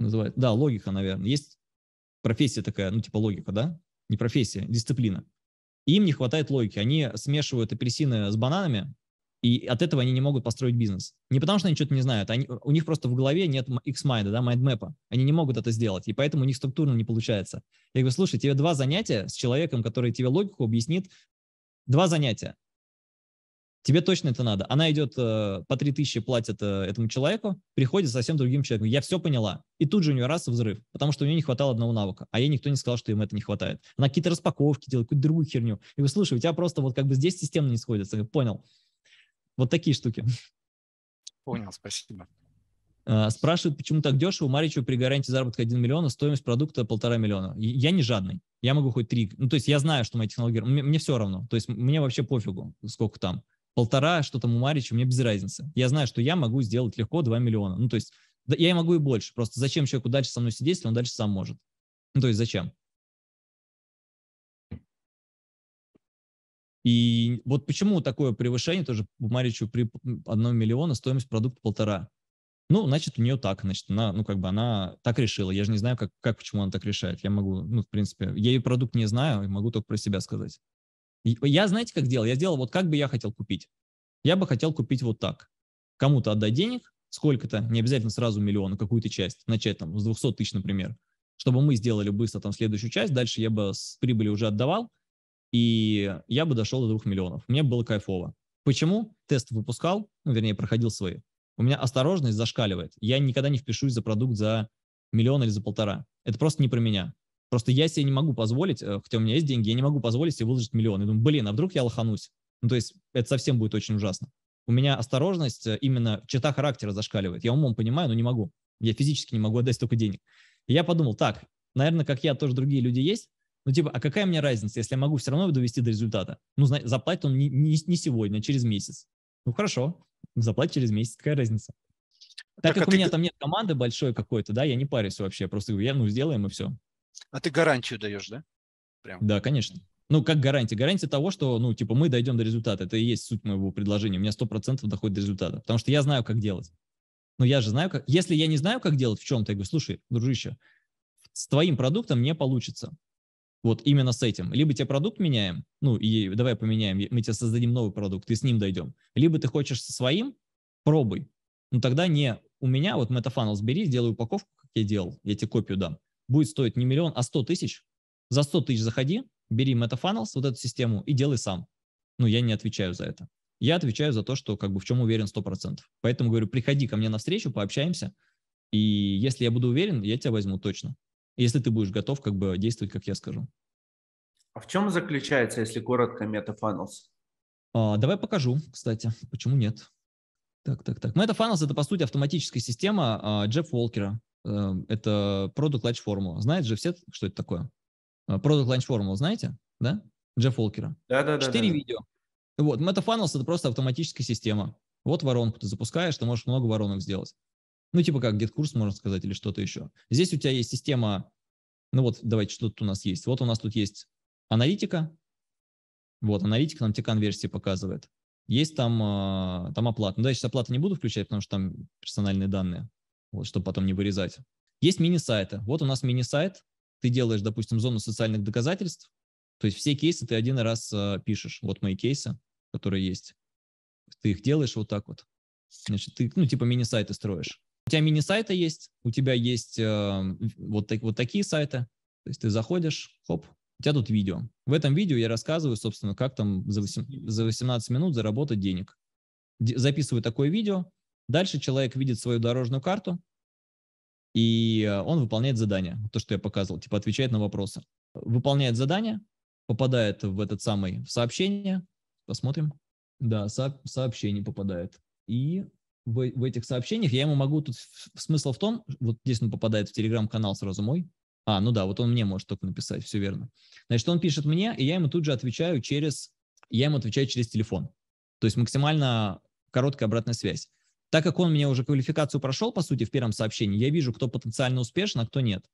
Называют... Да, логика, наверное. Есть профессия такая, ну, типа логика, да? Не профессия, дисциплина. Им не хватает логики. Они смешивают апельсины с бананами, и от этого они не могут построить бизнес. Не потому, что они что-то не знают, они, у них просто в голове нет X-майда, да, майндмэпа. Они не могут это сделать, и поэтому у них структурно не получается. Я говорю, слушай, тебе два занятия с человеком, который тебе логику объяснит. Два занятия. Тебе точно это надо. Она идет э, по 3000 платит э, этому человеку, приходит совсем другим человеком. Я все поняла. И тут же у нее раз взрыв, потому что у нее не хватало одного навыка, а ей никто не сказал, что им это не хватает. Она какие-то распаковки делает, какую-то другую херню. И вы слушай, у тебя просто вот как бы здесь система не сходится. Я говорю, понял. Вот такие штуки. Понял, спасибо. А, спрашивают, почему так дешево? Маричу при гарантии заработка 1 миллион, а стоимость продукта полтора миллиона. Я не жадный. Я могу хоть три. Ну, то есть я знаю, что мои технологии... Мне, мне все равно. То есть мне вообще пофигу, сколько там. Полтора, что там у Марича, мне без разницы. Я знаю, что я могу сделать легко 2 миллиона. Ну, то есть я и могу и больше. Просто зачем человеку дальше со мной сидеть, если он дальше сам может? Ну, то есть зачем? И вот почему такое превышение, тоже у Маричу при 1 миллиона стоимость продукта полтора. Ну, значит, у нее так, значит, она, ну, как бы она так решила. Я же не знаю, как, как почему она так решает. Я могу, ну, в принципе, я ее продукт не знаю, могу только про себя сказать. Я, знаете, как делал? Я сделал вот как бы я хотел купить. Я бы хотел купить вот так. Кому-то отдать денег, сколько-то, не обязательно сразу миллион, а какую-то часть, начать там с 200 тысяч, например, чтобы мы сделали быстро там следующую часть, дальше я бы с прибыли уже отдавал, и я бы дошел до двух миллионов. Мне было кайфово. Почему? Тест выпускал, ну, вернее, проходил свои. У меня осторожность зашкаливает. Я никогда не впишусь за продукт за миллион или за полтора. Это просто не про меня. Просто я себе не могу позволить, э, хотя у меня есть деньги, я не могу позволить себе выложить миллион. Я думаю, блин, а вдруг я лоханусь? Ну, то есть это совсем будет очень ужасно. У меня осторожность, э, именно черта характера зашкаливает. Я умом понимаю, но не могу. Я физически не могу отдать столько денег. И я подумал, так, наверное, как я, тоже другие люди есть, ну, типа, а какая мне разница, если я могу все равно довести до результата? Ну, заплатит он не, не, не сегодня, а через месяц. Ну, хорошо, заплатит через месяц, какая разница? Так, так как а у ты... меня там нет команды большой какой-то, да, я не парюсь вообще, просто я, ну, сделаем и все. А ты гарантию даешь, да? Прям. Да, конечно. Ну, как гарантия? Гарантия того, что, ну, типа, мы дойдем до результата. Это и есть суть моего предложения. У меня процентов доходит до результата, потому что я знаю, как делать. Но я же знаю, как... Если я не знаю, как делать в чем-то, я говорю, слушай, дружище, с твоим продуктом не получится вот именно с этим. Либо тебе продукт меняем, ну и давай поменяем, мы тебе создадим новый продукт и с ним дойдем. Либо ты хочешь со своим, пробуй. Но ну, тогда не у меня, вот MetaFunnels бери, сделай упаковку, как я делал, я тебе копию дам. Будет стоить не миллион, а 100 тысяч. За 100 тысяч заходи, бери MetaFunnels, вот эту систему, и делай сам. Ну, я не отвечаю за это. Я отвечаю за то, что как бы в чем уверен 100%. Поэтому говорю, приходи ко мне на встречу, пообщаемся. И если я буду уверен, я тебя возьму точно если ты будешь готов как бы действовать, как я скажу. А в чем заключается, если коротко, MetaFunnels? А, давай покажу, кстати, почему нет. Так, так, так. MetaFunnels – это, по сути, автоматическая система а, Джефф Уолкера. А, это Product Launch Formula. Знает же все, что это такое? А, product Launch Formula, знаете? Да? Джефф Уолкера. Да-да-да. Четыре да, да. видео. Вот, MetaFunnels – это просто автоматическая система. Вот воронку ты запускаешь, ты можешь много воронок сделать. Ну, типа как курс можно сказать, или что-то еще. Здесь у тебя есть система, ну вот, давайте, что тут у нас есть. Вот у нас тут есть аналитика. Вот, аналитика нам те конверсии показывает. Есть там, а, там оплата. Ну, да, я сейчас оплаты не буду включать, потому что там персональные данные, вот, чтобы потом не вырезать. Есть мини-сайты. Вот у нас мини-сайт. Ты делаешь, допустим, зону социальных доказательств. То есть все кейсы ты один раз а, пишешь. Вот мои кейсы, которые есть. Ты их делаешь вот так вот. Значит, ты, ну, типа мини-сайты строишь. У тебя мини-сайты есть, у тебя есть э, вот, так, вот такие сайты. То есть ты заходишь, хоп, у тебя тут видео. В этом видео я рассказываю, собственно, как там за 18, за 18 минут заработать денег. Д записываю такое видео, дальше человек видит свою дорожную карту, и э, он выполняет задание, то, что я показывал, типа отвечает на вопросы. Выполняет задание, попадает в этот самый в сообщение, посмотрим, да, со сообщение попадает, и в, в этих сообщениях, я ему могу тут... Смысл в том, вот здесь он попадает в телеграм-канал сразу мой. А, ну да, вот он мне может только написать, все верно. Значит, он пишет мне, и я ему тут же отвечаю через... Я ему отвечаю через телефон. То есть максимально короткая обратная связь. Так как он мне уже квалификацию прошел, по сути, в первом сообщении, я вижу, кто потенциально успешен, а кто нет.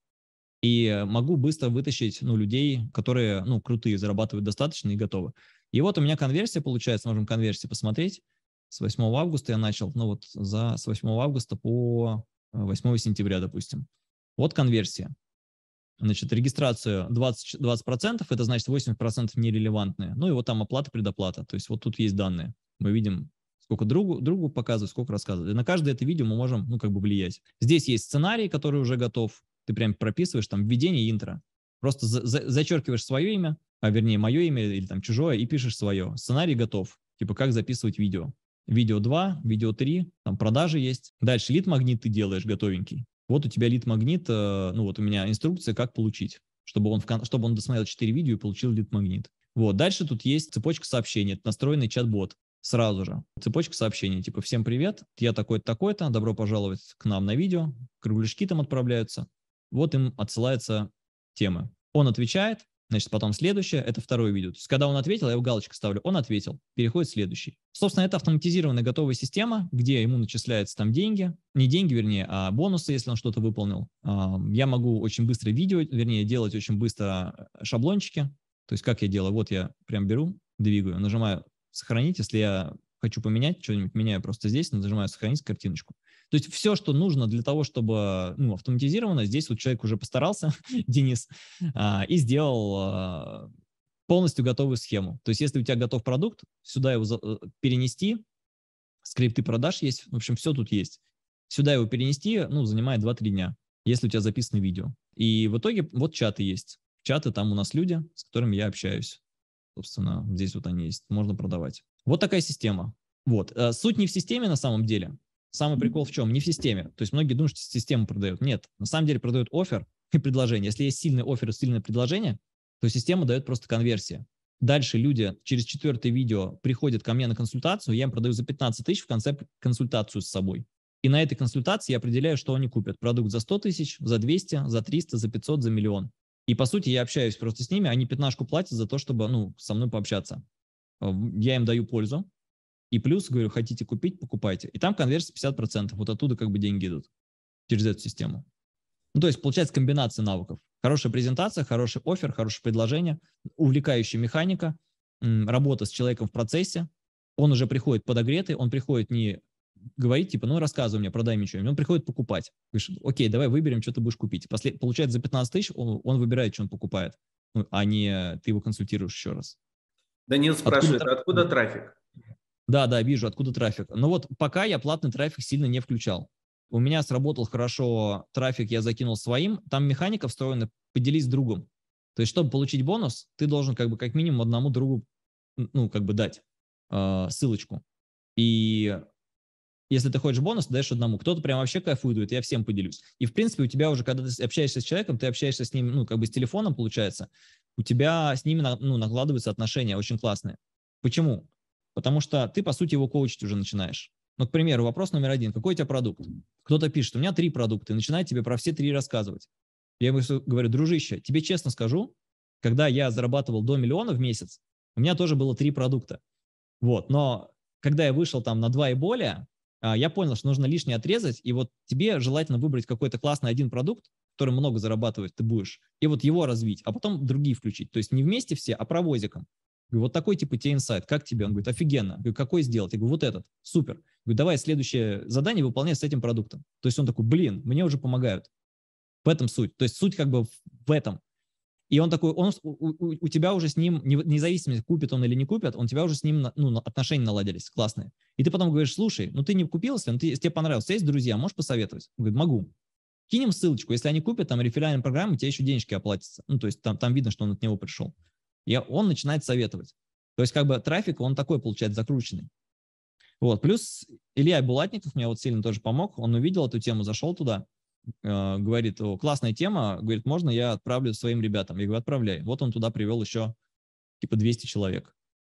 И могу быстро вытащить ну, людей, которые ну, крутые, зарабатывают достаточно и готовы. И вот у меня конверсия получается, можем конверсии посмотреть. С 8 августа я начал, ну вот за, с 8 августа по 8 э, сентября, допустим. Вот конверсия. Значит, регистрацию 20%, 20% это значит 80% нерелевантные. Ну и вот там оплата, предоплата. То есть вот тут есть данные. Мы видим, сколько другу, другу показывают, сколько рассказывают. И на каждое это видео мы можем, ну, как бы влиять. Здесь есть сценарий, который уже готов. Ты прям прописываешь там введение интро. Просто за, за, зачеркиваешь свое имя, а вернее мое имя или там чужое, и пишешь свое. Сценарий готов. Типа, как записывать видео видео 2, видео 3, там продажи есть. Дальше лид-магнит ты делаешь готовенький. Вот у тебя лид-магнит, э, ну вот у меня инструкция, как получить, чтобы он, в, чтобы он досмотрел 4 видео и получил лид-магнит. Вот, дальше тут есть цепочка сообщений, это настроенный чат-бот сразу же. Цепочка сообщений, типа «Всем привет, я такой-то, такой-то, добро пожаловать к нам на видео». Кругляшки там отправляются. Вот им отсылаются темы. Он отвечает, Значит, потом следующее, это второе видео. То есть, когда он ответил, я его галочку ставлю, он ответил, переходит следующий. Собственно, это автоматизированная готовая система, где ему начисляются там деньги, не деньги, вернее, а бонусы, если он что-то выполнил. А, я могу очень быстро видео, вернее, делать очень быстро э, шаблончики. То есть, как я делаю, вот я прям беру, двигаю, нажимаю сохранить, если я хочу поменять, что-нибудь меняю просто здесь, нажимаю «Сохранить картиночку». То есть все, что нужно для того, чтобы ну, автоматизировано, здесь вот человек уже постарался, Денис, а, и сделал а, полностью готовую схему. То есть если у тебя готов продукт, сюда его э, перенести, скрипты продаж есть, в общем, все тут есть. Сюда его перенести, ну, занимает 2-3 дня, если у тебя записано видео. И в итоге вот чаты есть. Чаты там у нас люди, с которыми я общаюсь. Собственно, здесь вот они есть, можно продавать. Вот такая система. Вот. Э, суть не в системе на самом деле. Самый прикол в чем? Не в системе. То есть многие думают, что систему продают. Нет, на самом деле продают офер и предложение. Если есть сильный офер и сильное предложение, то система дает просто конверсия. Дальше люди через четвертое видео приходят ко мне на консультацию, я им продаю за 15 тысяч в конце консультацию с собой. И на этой консультации я определяю, что они купят. Продукт за 100 тысяч, за 200, за 300, за 500, за миллион. И, по сути, я общаюсь просто с ними, они пятнашку платят за то, чтобы, ну, со мной пообщаться. Э, я им даю пользу, и плюс, говорю, хотите купить, покупайте. И там конверсия 50%, вот оттуда как бы деньги идут через эту систему. Ну, то есть получается комбинация навыков. Хорошая презентация, хороший офер, хорошее предложение, увлекающая механика, работа с человеком в процессе. Он уже приходит подогретый, он приходит не говорить, типа, ну, рассказывай мне, продай мне что-нибудь. Он приходит покупать. Говоришь, окей, давай выберем, что ты будешь купить. После, получается, за 15 тысяч он, он выбирает, что он покупает, ну, а не ты его консультируешь еще раз. Данил спрашивает, откуда, откуда трафик? Да, да, вижу, откуда трафик. Но ну вот пока я платный трафик сильно не включал. У меня сработал хорошо трафик, я закинул своим. Там механика встроена, поделись с другом. То есть, чтобы получить бонус, ты должен как бы как минимум одному другу, ну, как бы дать э, ссылочку. И если ты хочешь бонус, даешь одному. Кто-то прям вообще кайфует, я всем поделюсь. И, в принципе, у тебя уже, когда ты общаешься с человеком, ты общаешься с ним, ну, как бы с телефоном, получается, у тебя с ними ну, накладываются отношения очень классные. Почему? Потому что ты, по сути, его коучить уже начинаешь. Ну, к примеру, вопрос номер один. Какой у тебя продукт? Кто-то пишет, у меня три продукта, и начинает тебе про все три рассказывать. Я ему говорю, дружище, тебе честно скажу, когда я зарабатывал до миллиона в месяц, у меня тоже было три продукта. Вот, но когда я вышел там на два и более, а, я понял, что нужно лишнее отрезать, и вот тебе желательно выбрать какой-то классный один продукт, который много зарабатывает, ты будешь. И вот его развить, а потом другие включить. То есть не вместе все, а провозиком. Говорю, вот такой типа тебе инсайт, как тебе? Он говорит, офигенно. говорю, какой сделать? Я говорю, вот этот, супер. Говорю, давай следующее задание выполняй с этим продуктом. То есть он такой, блин, мне уже помогают. В этом суть. То есть суть как бы в этом. И он такой, он, у, у, у тебя уже с ним, независимо, купит он или не купит, он тебя уже с ним, ну, отношения наладились классные. И ты потом говоришь, слушай, ну ты не купил, если ну, тебе понравился, есть друзья, можешь посоветовать? Он говорит, могу. Кинем ссылочку, если они купят там реферальную программу, тебе еще денежки оплатятся. Ну, то есть там, там видно, что он от него пришел. И он начинает советовать. То есть как бы трафик, он такой получает закрученный. Вот. Плюс Илья Булатников мне вот сильно тоже помог. Он увидел эту тему, зашел туда, э, говорит, о, классная тема, говорит, можно я отправлю своим ребятам? Я говорю, отправляй. Вот он туда привел еще типа 200 человек.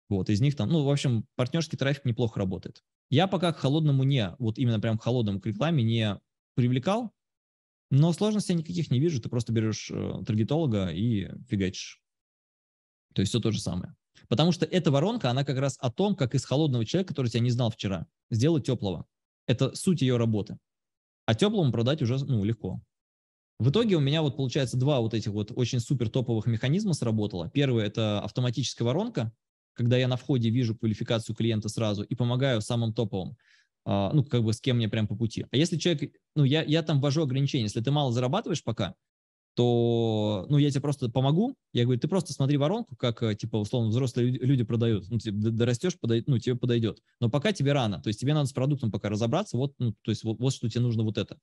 Вот, из них там, ну, в общем, партнерский трафик неплохо работает. Я пока к холодному не, вот именно прям к холодному к рекламе не привлекал, но сложностей никаких не вижу, ты просто берешь э, таргетолога и фигачишь. То есть все то же самое. Потому что эта воронка, она как раз о том, как из холодного человека, который тебя не знал вчера, сделать теплого. Это суть ее работы. А теплому продать уже ну, легко. В итоге у меня вот получается два вот этих вот очень супер топовых механизма сработало. Первое это автоматическая воронка, когда я на входе вижу квалификацию клиента сразу и помогаю самым топовым. А, ну, как бы с кем мне прям по пути. А если человек, ну, я, я там ввожу ограничения, если ты мало зарабатываешь пока, то, ну, я тебе просто помогу. Я говорю, ты просто смотри воронку, как, э, типа, условно, взрослые люди продают. Ну, ты типа, дорастешь, подойд, ну, тебе подойдет. Но пока тебе рано. То есть тебе надо с продуктом пока разобраться. Вот, ну, то есть вот, вот что тебе нужно вот это.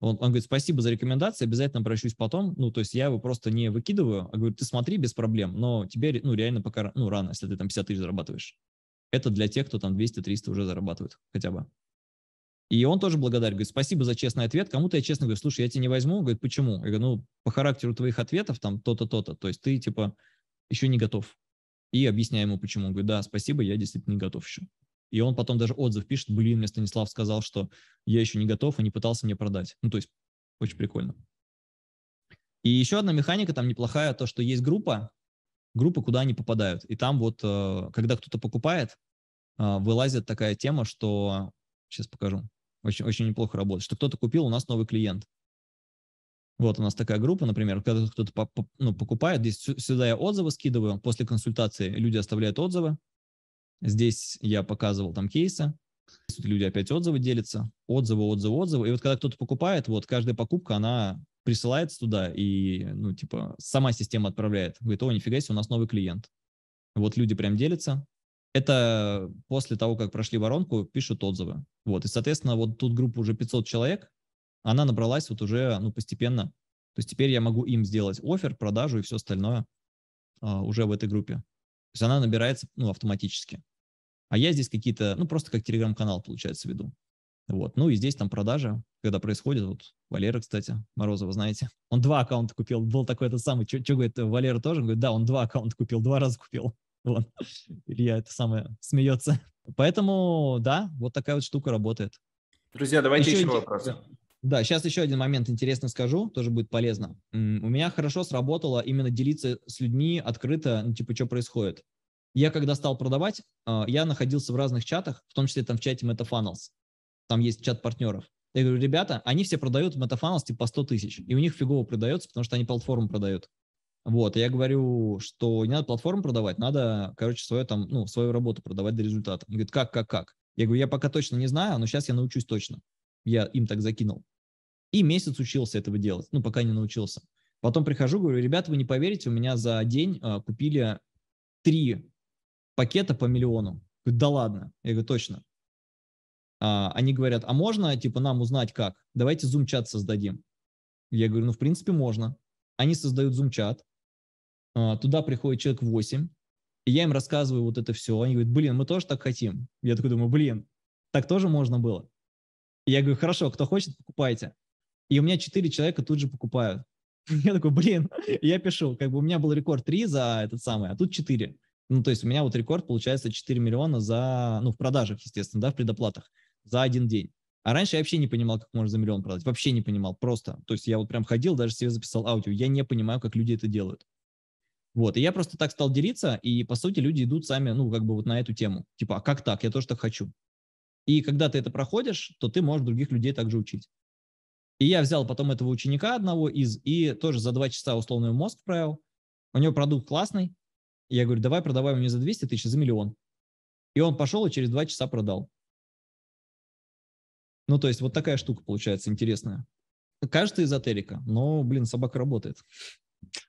Он, он говорит, спасибо за рекомендации, обязательно обращусь потом. Ну, то есть я его просто не выкидываю, а говорю, ты смотри без проблем, но тебе, ну, реально пока, ну, рано, если ты там 50 тысяч зарабатываешь. Это для тех, кто там 200-300 уже зарабатывает хотя бы. И он тоже благодарит, говорит, спасибо за честный ответ. Кому-то я честно говорю, слушай, я тебя не возьму. Говорит, почему? Я говорю, ну, по характеру твоих ответов там то-то, то-то. То есть ты, типа, еще не готов. И объясняю ему, почему. Он говорит, да, спасибо, я действительно не готов еще. И он потом даже отзыв пишет, блин, мне Станислав сказал, что я еще не готов и не пытался мне продать. Ну, то есть очень прикольно. И еще одна механика там неплохая, то, что есть группа, группы, куда они попадают. И там вот, э, когда кто-то покупает, э, вылазит такая тема, что... Сейчас покажу. Очень, очень неплохо работает. Что кто-то купил, у нас новый клиент. Вот у нас такая группа, например, когда кто-то ну, покупает, здесь сюда я отзывы скидываю, после консультации люди оставляют отзывы. Здесь я показывал там кейсы, Тут люди опять отзывы делятся, отзывы, отзывы, отзывы. И вот когда кто-то покупает, вот каждая покупка, она присылается туда, и, ну, типа, сама система отправляет. Говорит, о, нифига себе, у нас новый клиент. Вот люди прям делятся. Это после того, как прошли воронку, пишут отзывы. Вот, и, соответственно, вот тут группа уже 500 человек, она набралась вот уже, ну, постепенно. То есть теперь я могу им сделать офер, продажу и все остальное а, уже в этой группе. То есть она набирается, ну, автоматически. А я здесь какие-то, ну, просто как телеграм-канал, получается, веду. Вот. Ну и здесь там продажа, когда происходит, вот Валера, кстати, Морозова, знаете, он два аккаунта купил, был такой этот самый, что говорит, э, Валера тоже, он говорит, да, он два аккаунта купил, два раза купил. Вот. Илья это самое смеется. Поэтому, да, вот такая вот штука работает. Друзья, давайте еще, еще вопрос. Да. сейчас еще один момент интересно скажу, тоже будет полезно. У меня хорошо сработало именно делиться с людьми открыто, ну, типа, что происходит. Я когда стал продавать, а, я находился в разных чатах, в том числе там в чате MetaFunnels там есть чат партнеров. Я говорю, ребята, они все продают в MetaFunnels типа 100 тысяч, и у них фигово продается, потому что они платформу продают. Вот, я говорю, что не надо платформу продавать, надо, короче, свою там, ну, свою работу продавать до результата. Они говорят, как, как, как? Я говорю, я пока точно не знаю, но сейчас я научусь точно. Я им так закинул. И месяц учился этого делать, ну, пока не научился. Потом прихожу, говорю, ребята, вы не поверите, у меня за день э, купили три пакета по миллиону. Говорит, да ладно. Я говорю, точно. А, они говорят, а можно, типа, нам узнать как? Давайте зум-чат создадим. Я говорю, ну, в принципе, можно. Они создают зум-чат, а, туда приходит человек 8, и я им рассказываю вот это все. Они говорят, блин, мы тоже так хотим. Я такой думаю, блин, так тоже можно было. я говорю, хорошо, кто хочет, покупайте. И у меня 4 человека тут же покупают. Я такой, блин, я пишу, как бы у меня был рекорд 3 за этот самый, а тут 4. Ну, то есть у меня вот рекорд получается 4 миллиона за, ну, в продажах, естественно, да, в предоплатах за один день. А раньше я вообще не понимал, как можно за миллион продать. Вообще не понимал, просто. То есть я вот прям ходил, даже себе записал аудио. Я не понимаю, как люди это делают. Вот, и я просто так стал делиться, и, по сути, люди идут сами, ну, как бы вот на эту тему. Типа, а как так? Я тоже так хочу. И когда ты это проходишь, то ты можешь других людей также учить. И я взял потом этого ученика одного из, и тоже за два часа условно ему мозг вправил. У него продукт классный. И я говорю, давай продавай мне за 200 тысяч, за миллион. И он пошел и через два часа продал. Ну, то есть вот такая штука получается интересная. Кажется эзотерика, но, блин, собака работает.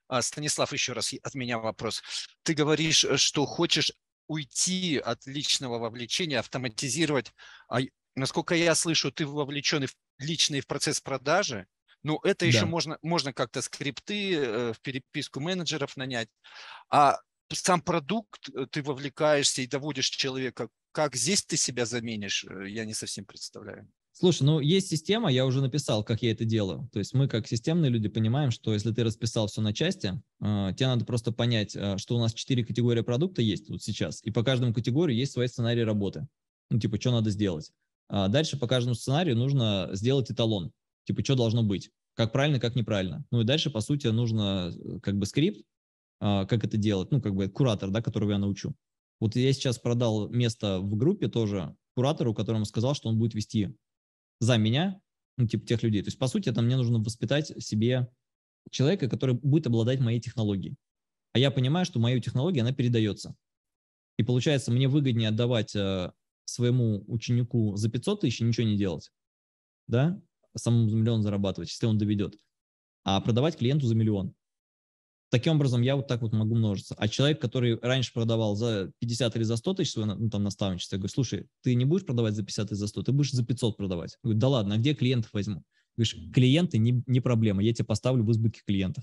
А, Станислав, еще раз от меня вопрос. Ты говоришь, э, что хочешь уйти от личного вовлечения, автоматизировать. А насколько я слышу, ты вовлечен в личный в процесс продажи, ну, это да. еще можно, можно как-то скрипты э, в переписку менеджеров нанять. А сам продукт э, ты вовлекаешься и доводишь человека. Как здесь ты себя заменишь, э, я не совсем представляю. Слушай, ну есть система, я уже написал, как я это делаю. То есть мы как системные люди понимаем, что если ты расписал все на части, э, тебе надо просто понять, э, что у нас четыре категории продукта есть вот сейчас, и по каждому категории есть свои сценарии работы. Ну типа, что надо сделать. А дальше по каждому сценарию нужно сделать эталон. Типа, что должно быть. Как правильно, как неправильно. Ну и дальше, по сути, нужно э, как бы скрипт, э, как это делать, ну как бы куратор, да, которого я научу. Вот я сейчас продал место в группе тоже куратору, которому сказал, что он будет вести за меня, ну, типа тех людей. То есть, по сути, это мне нужно воспитать себе человека, который будет обладать моей технологией. А я понимаю, что мою технологию, она передается. И получается, мне выгоднее отдавать э, своему ученику за 500 тысяч ничего не делать, да, самому за миллион зарабатывать, если он доведет, а продавать клиенту за миллион. Таким образом, я вот так вот могу множиться. А человек, который раньше продавал за 50 или за 100 тысяч свое ну, там, наставничество, я говорю, слушай, ты не будешь продавать за 50 или за 100, ты будешь за 500 продавать. Говорит, да ладно, а где клиентов возьму? Говоришь, клиенты не, не проблема, я тебе поставлю в избытке клиентов.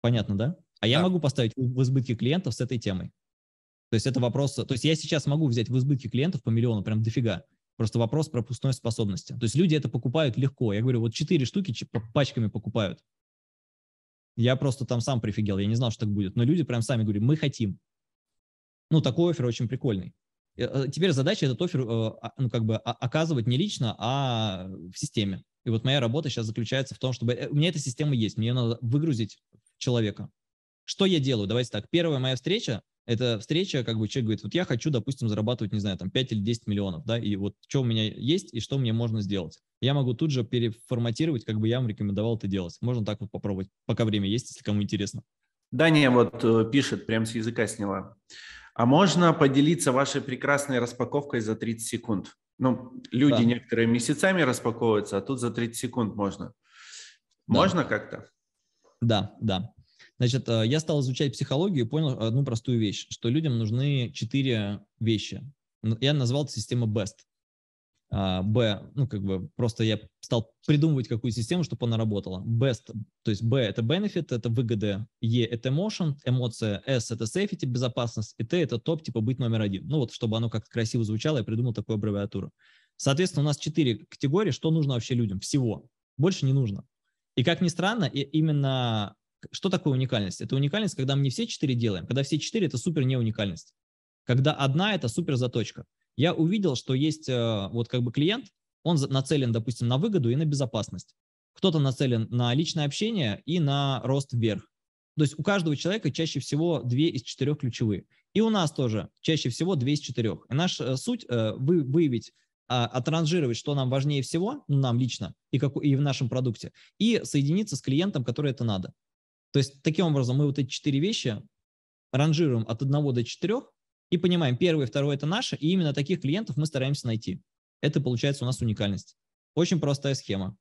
Понятно, да? А я могу поставить в избытке клиентов с этой темой. То есть это вопрос... То есть я сейчас могу взять в избытке клиентов по миллиону, прям дофига. Просто вопрос пропускной способности. То есть люди это покупают легко. Я говорю, вот четыре штуки пачками покупают. Я просто там сам прифигел, я не знал, что так будет. Но люди прям сами говорят, мы хотим. Ну, такой офер очень прикольный. Э, э, теперь задача этот офер э, а, ну, как бы а, оказывать не лично, а в системе. И вот моя работа сейчас заключается в том, чтобы... У меня эта система есть, мне ее надо выгрузить человека. Что я делаю? Давайте так. Первая моя встреча это встреча, как бы человек говорит, вот я хочу, допустим, зарабатывать, не знаю, там 5 или 10 миллионов, да, и вот что у меня есть и что мне можно сделать. Я могу тут же переформатировать, как бы я вам рекомендовал это делать. Можно так вот попробовать, пока время есть, если кому интересно. Даня вот э, пишет, прям с языка сняла. А можно поделиться вашей прекрасной распаковкой за 30 секунд? Ну, люди да. некоторые месяцами распаковываются, а тут за 30 секунд можно. Да. Можно как-то? Да, да. Значит, э, я стал изучать психологию и понял одну простую вещь, что людям нужны четыре вещи. Я назвал это система BEST. B, а, ну, как бы просто я стал придумывать какую систему, чтобы она работала. Best, то есть B это benefit, это выгода, E это emotion, эмоция, S это safety, безопасность, и T это топ, типа быть номер один. Ну, вот, чтобы оно как-то красиво звучало, я придумал такую аббревиатуру. Соответственно, у нас четыре категории, что нужно вообще людям, всего. Больше не нужно. И как ни странно, именно что такое уникальность? Это уникальность, когда мы не все четыре делаем. Когда все четыре, это супер не уникальность. Когда одна, это супер заточка. Я увидел, что есть э, вот как бы клиент, он нацелен, допустим, на выгоду и на безопасность. Кто-то нацелен на личное общение и на рост вверх. То есть у каждого человека чаще всего две из четырех ключевые. И у нас тоже чаще всего две из четырех. И наша э, суть э, вы, выявить а, отранжировать, что нам важнее всего, ну, нам лично и, как, и в нашем продукте, и соединиться с клиентом, который это надо. То есть таким образом мы вот эти четыре вещи ранжируем от 1 до 4 и понимаем, первое и второе – это наши, и именно таких клиентов мы стараемся найти. Это получается у нас уникальность. Очень простая схема.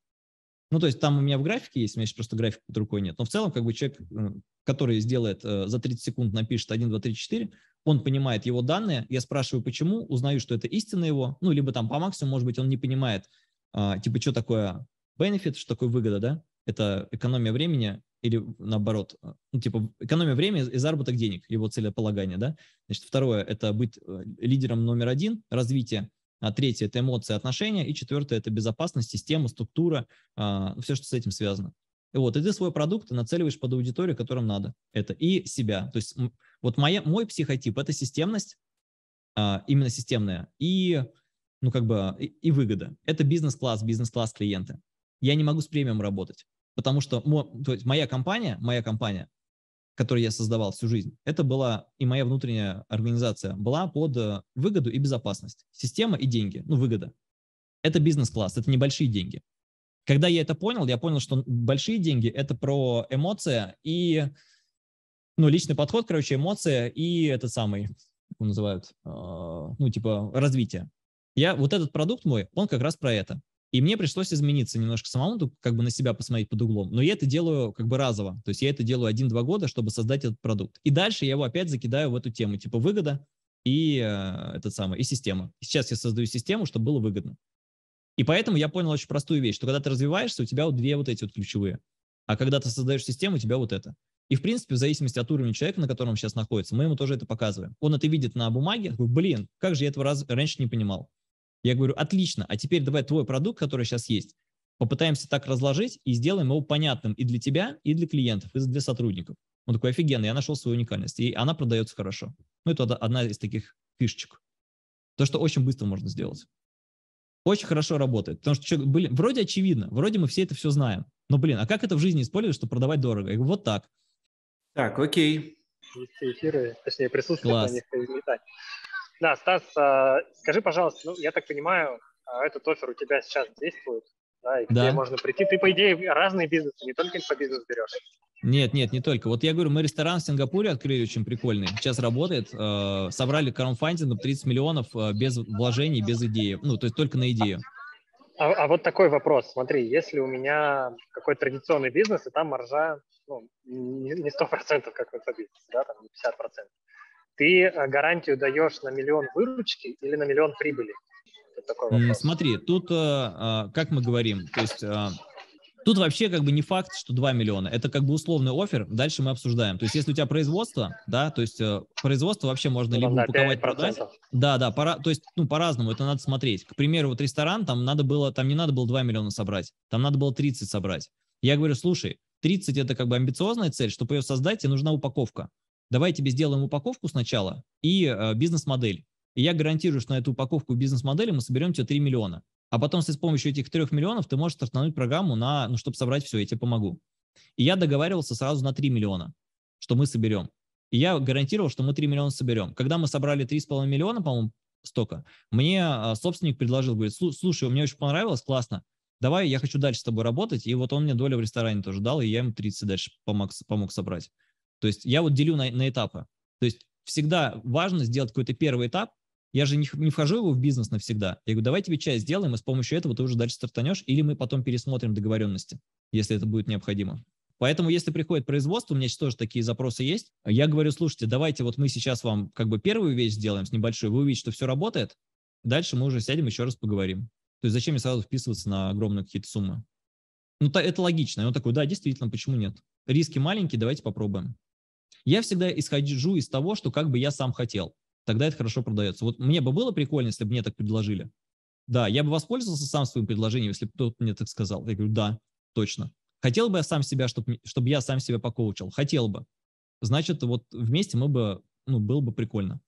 Ну, то есть там у меня в графике есть, у меня сейчас просто график под рукой нет. Но в целом, как бы человек, э, который сделает э, за 30 секунд, напишет 1, 2, 3, 4, он понимает его данные, я спрашиваю, почему, узнаю, что это истина его, ну, либо там по максимуму, может быть, он не понимает, а, типа, что такое benefit, что такое выгода, да? Это экономия времени, или наоборот, э, ну, типа экономия времени и заработок денег, его целеполагание, да. Значит, второе – это быть э, лидером номер один, развитие. А третье – это эмоции, отношения. И четвертое – это безопасность, система, структура, а, все, что с этим связано. И вот, и ты свой продукт нацеливаешь под аудиторию, которым надо. Это и себя. То есть вот моя, мой психотип – это системность, а, именно системная, и, ну, как бы, и, и выгода. Это бизнес-класс, бизнес-класс клиенты. Я не могу с премиум работать потому что то есть моя компания, моя компания, которую я создавал всю жизнь, это была и моя внутренняя организация была под э, выгоду и безопасность, система и деньги, ну выгода. Это бизнес-класс, это небольшие деньги. Когда я это понял, я понял, что большие деньги это про эмоции и ну, личный подход, короче, эмоции и этот самый, как его называют, э, ну, типа развитие. Я, вот этот продукт мой, он как раз про это. И мне пришлось измениться немножко самому, как бы на себя посмотреть под углом. Но я это делаю как бы разово. То есть я это делаю один-два года, чтобы создать этот продукт. И дальше я его опять закидаю в эту тему, типа выгода и э, этот самый, и система. сейчас я создаю систему, чтобы было выгодно. И поэтому я понял очень простую вещь, что когда ты развиваешься, у тебя вот две вот эти вот ключевые. А когда ты создаешь систему, у тебя вот это. И, в принципе, в зависимости от уровня человека, на котором он сейчас находится, мы ему тоже это показываем. Он это видит на бумаге, такой, блин, как же я этого раз раньше не понимал. Я говорю, отлично, а теперь давай твой продукт, который сейчас есть, попытаемся так разложить и сделаем его понятным и для тебя, и для клиентов, и для сотрудников. Он такой, офигенно, я нашел свою уникальность, и она продается хорошо. Ну, это одна из таких фишечек. То, что очень быстро можно сделать. Очень хорошо работает, потому что были, вроде очевидно, вроде мы все это все знаем. Но, блин, а как это в жизни использовать, чтобы продавать дорого? Я говорю, вот так. Так, окей. Вести эфиры, точнее, присутствие Класс. на них и летать. Да, Стас, а, скажи, пожалуйста, ну, я так понимаю, а, этот офер у тебя сейчас действует, да, и да. где можно прийти. Ты, по идее, разные бизнесы, не только по бизнес берешь. Нет, нет, не только. Вот я говорю, мы ресторан в Сингапуре открыли очень прикольный, сейчас работает. А, собрали краунфандингом 30 миллионов без вложений, без идеи, ну, то есть только на идею. А, а вот такой вопрос. Смотри, если у меня какой-то традиционный бизнес, и там маржа ну, не, не 100%, как в этом бизнесе, да, там не 50% ты э, гарантию даешь на миллион выручки или на миллион прибыли? Смотри, тут, э, а, как мы говорим, то есть а, Тут вообще как бы не факт, что 2 миллиона. Это как бы условный офер. Дальше мы обсуждаем. То есть, если у тебя производство, да, то есть э, производство вообще можно ну, либо да, упаковать, продать. Да, да, пора, то есть, ну, по-разному это надо смотреть. К примеру, вот ресторан, там надо было, там не надо было 2 миллиона собрать, там надо было 30 собрать. Я говорю, слушай, 30 это как бы амбициозная цель, чтобы ее создать, тебе нужна упаковка давай тебе сделаем упаковку сначала и э, бизнес-модель. И я гарантирую, что на эту упаковку бизнес-модели мы соберем тебе 3 миллиона. А потом, с помощью этих 3 миллионов ты можешь стартануть программу на, ну, чтобы собрать все, я тебе помогу. И я договаривался сразу на 3 миллиона, что мы соберем. И я гарантировал, что мы 3 миллиона соберем. Когда мы собрали 3,5 миллиона, по-моему, столько, мне э, собственник предложил, говорит, слушай, мне очень понравилось, классно, давай я хочу дальше с тобой работать. И вот он мне долю в ресторане тоже дал, и я ему 30 дальше помог, помог собрать. То есть я вот делю на, на этапы. То есть всегда важно сделать какой-то первый этап. Я же не, не вхожу его в бизнес навсегда. Я говорю, давай тебе часть сделаем, и с помощью этого ты уже дальше стартанешь, или мы потом пересмотрим договоренности, если это будет необходимо. Поэтому, если приходит производство, у меня сейчас тоже такие запросы есть, я говорю, слушайте, давайте вот мы сейчас вам как бы первую вещь сделаем с небольшой, вы увидите, что все работает, дальше мы уже сядем еще раз поговорим. То есть зачем мне сразу вписываться на огромные какие-то суммы? Ну, это логично. И он такой, да, действительно, почему нет? Риски маленькие, давайте попробуем. Я всегда исхожу из того, что как бы я сам хотел. Тогда это хорошо продается. Вот мне бы было прикольно, если бы мне так предложили. Да, я бы воспользовался сам своим предложением, если бы кто-то мне так сказал. Я говорю, да, точно. Хотел бы я сам себя, чтобы, чтобы я сам себя покоучил? Хотел бы. Значит, вот вместе мы бы, ну, было бы прикольно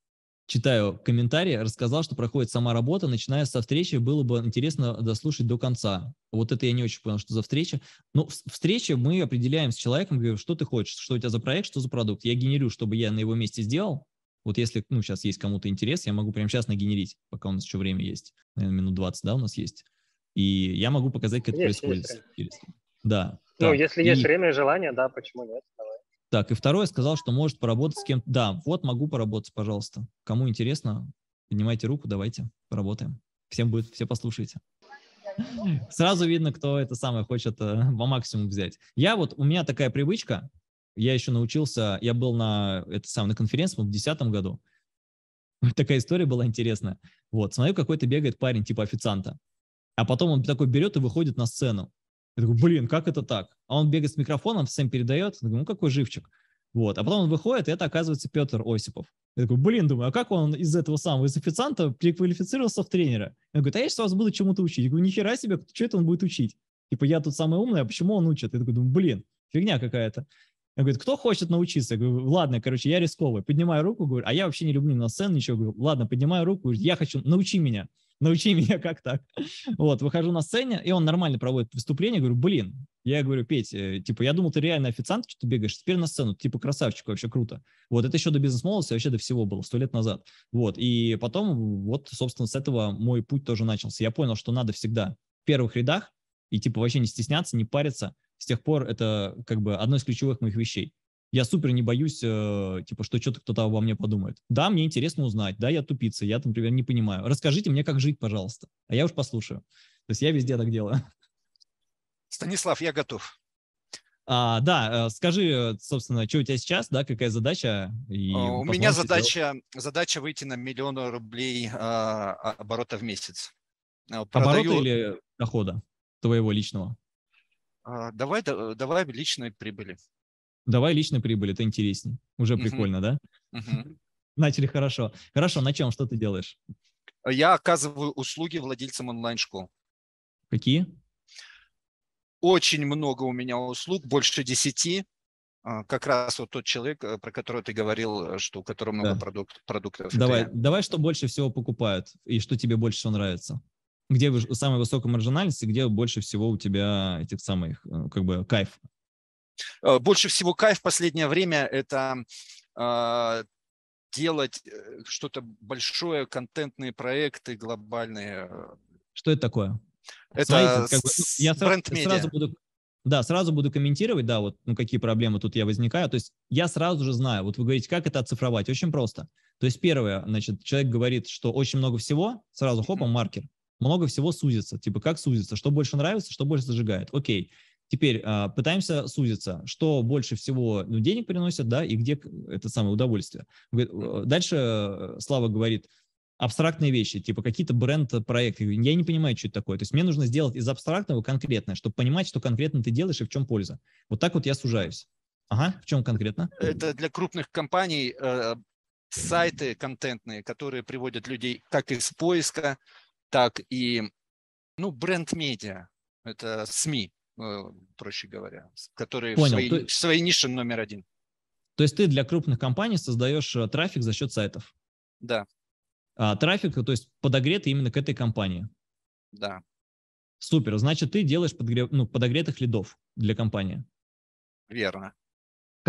читаю комментарии, рассказал, что проходит сама работа, начиная со встречи, было бы интересно дослушать до конца. Вот это я не очень понял, что за встреча. Но ну, встреча мы определяем с человеком, говорю, что ты хочешь, что у тебя за проект, что за продукт. Я генерю, чтобы я на его месте сделал. Вот если, ну, сейчас есть кому-то интерес, я могу прямо сейчас нагенерить, пока у нас еще время есть. Наверное, минут 20, да, у нас есть. И я могу показать, как есть, это происходит. Да. Ну, так. если и... есть время и желание, да, почему нет? Давай. Так, и второе сказал, что может поработать с кем-то. Да, вот могу поработать, пожалуйста. Кому интересно, поднимайте руку, давайте, поработаем. Всем будет, все послушайте. Сразу видно, кто это самое хочет по э, максимуму взять. Я вот, у меня такая привычка, я еще научился, я был на, это самое, на конференции в 2010 году. Такая история была интересная. Вот, смотрю, какой-то бегает парень типа официанта. А потом он такой берет и выходит на сцену. Я такой, блин, как это так? А он бегает с микрофоном, всем передает. Я думаю, ну какой живчик. Вот. А потом он выходит, и это оказывается Петр Осипов. Я такой, блин, думаю, а как он из этого самого, из официанта переквалифицировался в тренера? Я говорит, а я сейчас вас буду чему-то учить. Я говорю, нихера себе, что это он будет учить? Типа, я тут самый умный, а почему он учит? Я такой, думаю, блин, фигня какая-то. Он говорит, кто хочет научиться? Я говорю, ладно, короче, я рисковый. Поднимаю руку, говорю, а я вообще не люблю на сцену ничего. Говорю, ладно, поднимаю руку, я хочу, научи меня научи меня как так. Вот, выхожу на сцене, и он нормально проводит выступление, говорю, блин, я говорю, Петь, э, типа, я думал, ты реально официант, что ты бегаешь, теперь на сцену, типа, красавчик, вообще круто. Вот, это еще до бизнес-молодости, вообще до всего было, сто лет назад. Вот, и потом, вот, собственно, с этого мой путь тоже начался. Я понял, что надо всегда в первых рядах и, типа, вообще не стесняться, не париться. С тех пор это, как бы, одно из ключевых моих вещей я супер не боюсь, э, типа, что что-то кто-то обо мне подумает. Да, мне интересно узнать, да, я тупица, я, например, не понимаю. Расскажите мне, как жить, пожалуйста, а я уж послушаю. То есть я везде так делаю. Станислав, я готов. А, да, э, скажи, собственно, что у тебя сейчас, да, какая задача? И а, у меня задача, задача выйти на миллион рублей а, а оборота в месяц. А, продаю... Оборота или дохода твоего личного? А, давай, давай личной прибыли. Давай личную прибыль, это интереснее, Уже прикольно, да? Начали хорошо. Хорошо, на чем? Что ты делаешь? Я оказываю услуги владельцам онлайн-школ. Какие? Очень много у меня услуг, больше десяти. А, как раз вот тот человек, э, про которого ты говорил, э, что у которого много да. продукт, продуктов. Давай, это... давай, что больше всего покупают и что тебе больше всего нравится. Где самая высокая маржинальность и где больше всего у тебя этих самых, э, как бы, кайф Э, больше всего кайф в последнее время – это а, делать э, что-то большое, контентные проекты глобальные. Что это такое? Это Смотрите, как бы, ну, я сразу, сразу буду да, сразу буду комментировать, да, вот ну, какие проблемы тут я возникаю. То есть я сразу же знаю, вот вы говорите, как это оцифровать, очень просто. То есть первое, значит, человек говорит, что очень много всего, сразу хопом маркер, много всего сузится, типа как сузится, что больше нравится, что больше зажигает. Окей, Теперь а, пытаемся сузиться, что больше всего ну, денег приносит, да, и где это самое удовольствие. Э, дальше э, Слава говорит, абстрактные вещи, типа какие-то бренд-проекты. Э, я не понимаю, что это такое. То есть мне нужно сделать из абстрактного конкретное, чтобы понимать, что конкретно ты делаешь и в чем польза. Вот так вот я сужаюсь. Ага, в чем конкретно? Это для крупных компаний э, сайты контентные, которые приводят людей как из поиска, так и, ну, бренд-медиа, это СМИ. Э, проще говоря, которые Понял. в своей, ты... в своей нише номер один. То есть ты для крупных компаний создаешь э, трафик за счет сайтов? Да. А, трафик, то есть подогретый именно к этой компании? Да. Супер. Значит, ты делаешь подгре... ну, подогретых лидов для компании? Верно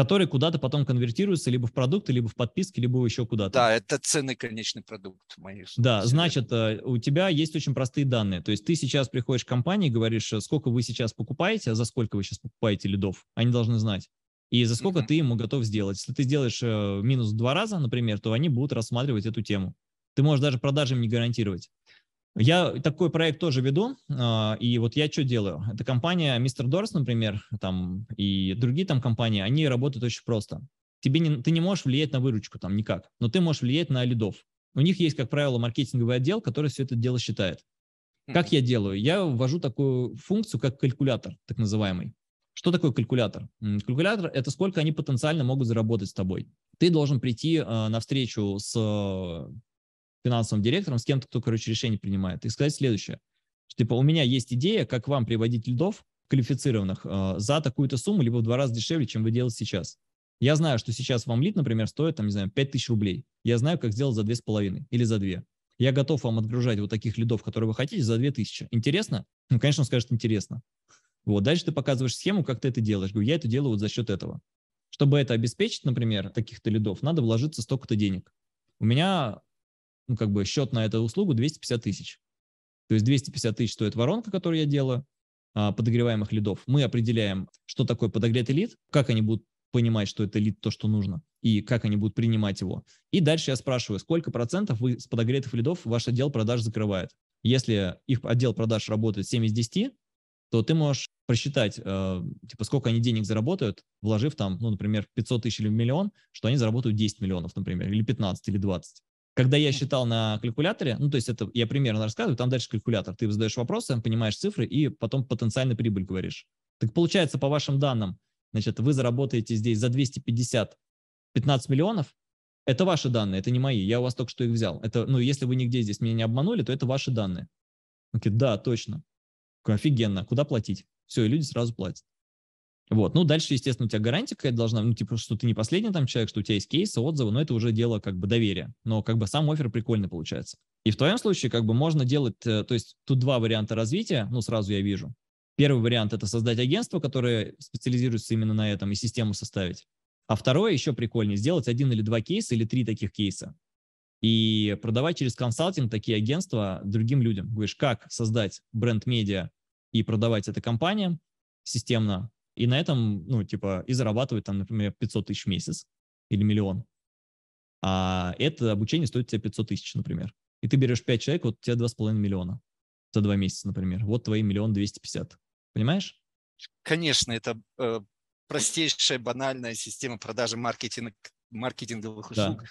которые куда-то потом конвертируются либо в продукты, либо в подписки, либо еще куда-то. Да, это ценный конечный продукт. Мои да, значит, э, у тебя есть очень простые данные. То есть ты сейчас приходишь к компании и говоришь, э, сколько вы сейчас покупаете, а за сколько вы сейчас покупаете лидов. Они должны знать. И за сколько mm-hmm. ты ему готов сделать. Если ты сделаешь э, минус два раза, например, то они будут рассматривать эту тему. Ты можешь даже продажи им не гарантировать. Я такой проект тоже веду, а, и вот я что делаю? Это компания Mr. Doors, например, там, и другие там компании, они работают очень просто. Тебе не, ты не можешь влиять на выручку там никак, но ты можешь влиять на лидов. У них есть, как правило, маркетинговый отдел, который все это дело считает. Как я делаю? Я ввожу такую функцию, как калькулятор, так называемый. Что такое калькулятор? Калькулятор – это сколько они потенциально могут заработать с тобой. Ты должен прийти э, встречу с финансовым директором, с кем-то, кто, короче, решение принимает, и сказать следующее, что, типа, у меня есть идея, как вам приводить льдов квалифицированных э, за такую-то сумму, либо в два раза дешевле, чем вы делаете сейчас. Я знаю, что сейчас вам лид, например, стоит, там, не знаю, 5000 рублей. Я знаю, как сделать за 2,5 или за 2. Я готов вам отгружать вот таких лидов, которые вы хотите, за 2000. Интересно? Ну, конечно, он скажет, интересно. Вот, дальше ты показываешь схему, как ты это делаешь. Говорю, я это делаю вот за счет этого. Чтобы это обеспечить, например, таких-то лидов, надо вложиться столько-то денег. У меня ну, как бы счет на эту услугу 250 тысяч. То есть 250 тысяч стоит воронка, которую я делаю, а, подогреваемых лидов. Мы определяем, что такое подогретый лид, как они будут понимать, что это лид то, что нужно, и как они будут принимать его. И дальше я спрашиваю, сколько процентов вы с подогретых лидов ваш отдел продаж закрывает. Если их отдел продаж работает 7 из 10, то ты можешь просчитать, э, типа, сколько они денег заработают, вложив там, ну, например, 500 тысяч или миллион, что они заработают 10 миллионов, например, или 15, или 20. Когда я считал на калькуляторе, ну, то есть это я примерно рассказываю, там дальше калькулятор. Ты задаешь вопросы, понимаешь цифры и потом потенциально прибыль говоришь. Так получается, по вашим данным, значит, вы заработаете здесь за 250 15 миллионов. Это ваши данные, это не мои. Я у вас только что их взял. Это, ну, если вы нигде здесь меня не обманули, то это ваши данные. Такие, да, точно. Офигенно, куда платить? Все, и люди сразу платят. Вот. Ну, дальше, естественно, у тебя гарантия какая-то должна, ну, типа, что ты не последний там человек, что у тебя есть кейсы, отзывы, но это уже дело как бы доверия. Но как бы сам офер прикольный получается. И в твоем случае как бы можно делать, э, то есть тут два варианта развития, ну, сразу я вижу. Первый вариант – это создать агентство, которое специализируется именно на этом, и систему составить. А второе, еще прикольнее, сделать один или два кейса, или три таких кейса. И продавать через консалтинг такие агентства другим людям. Говоришь, как создать бренд-медиа и продавать это компаниям системно, и на этом, ну, типа, и зарабатывать там, например, 500 тысяч в месяц или миллион. А это обучение стоит тебе 500 тысяч, например. И ты берешь 5 человек, вот тебе 2,5 миллиона за 2 месяца, например. Вот твои миллион 250. Понимаешь? Конечно, это э, простейшая банальная система продажи маркетинг, маркетинговых услуг.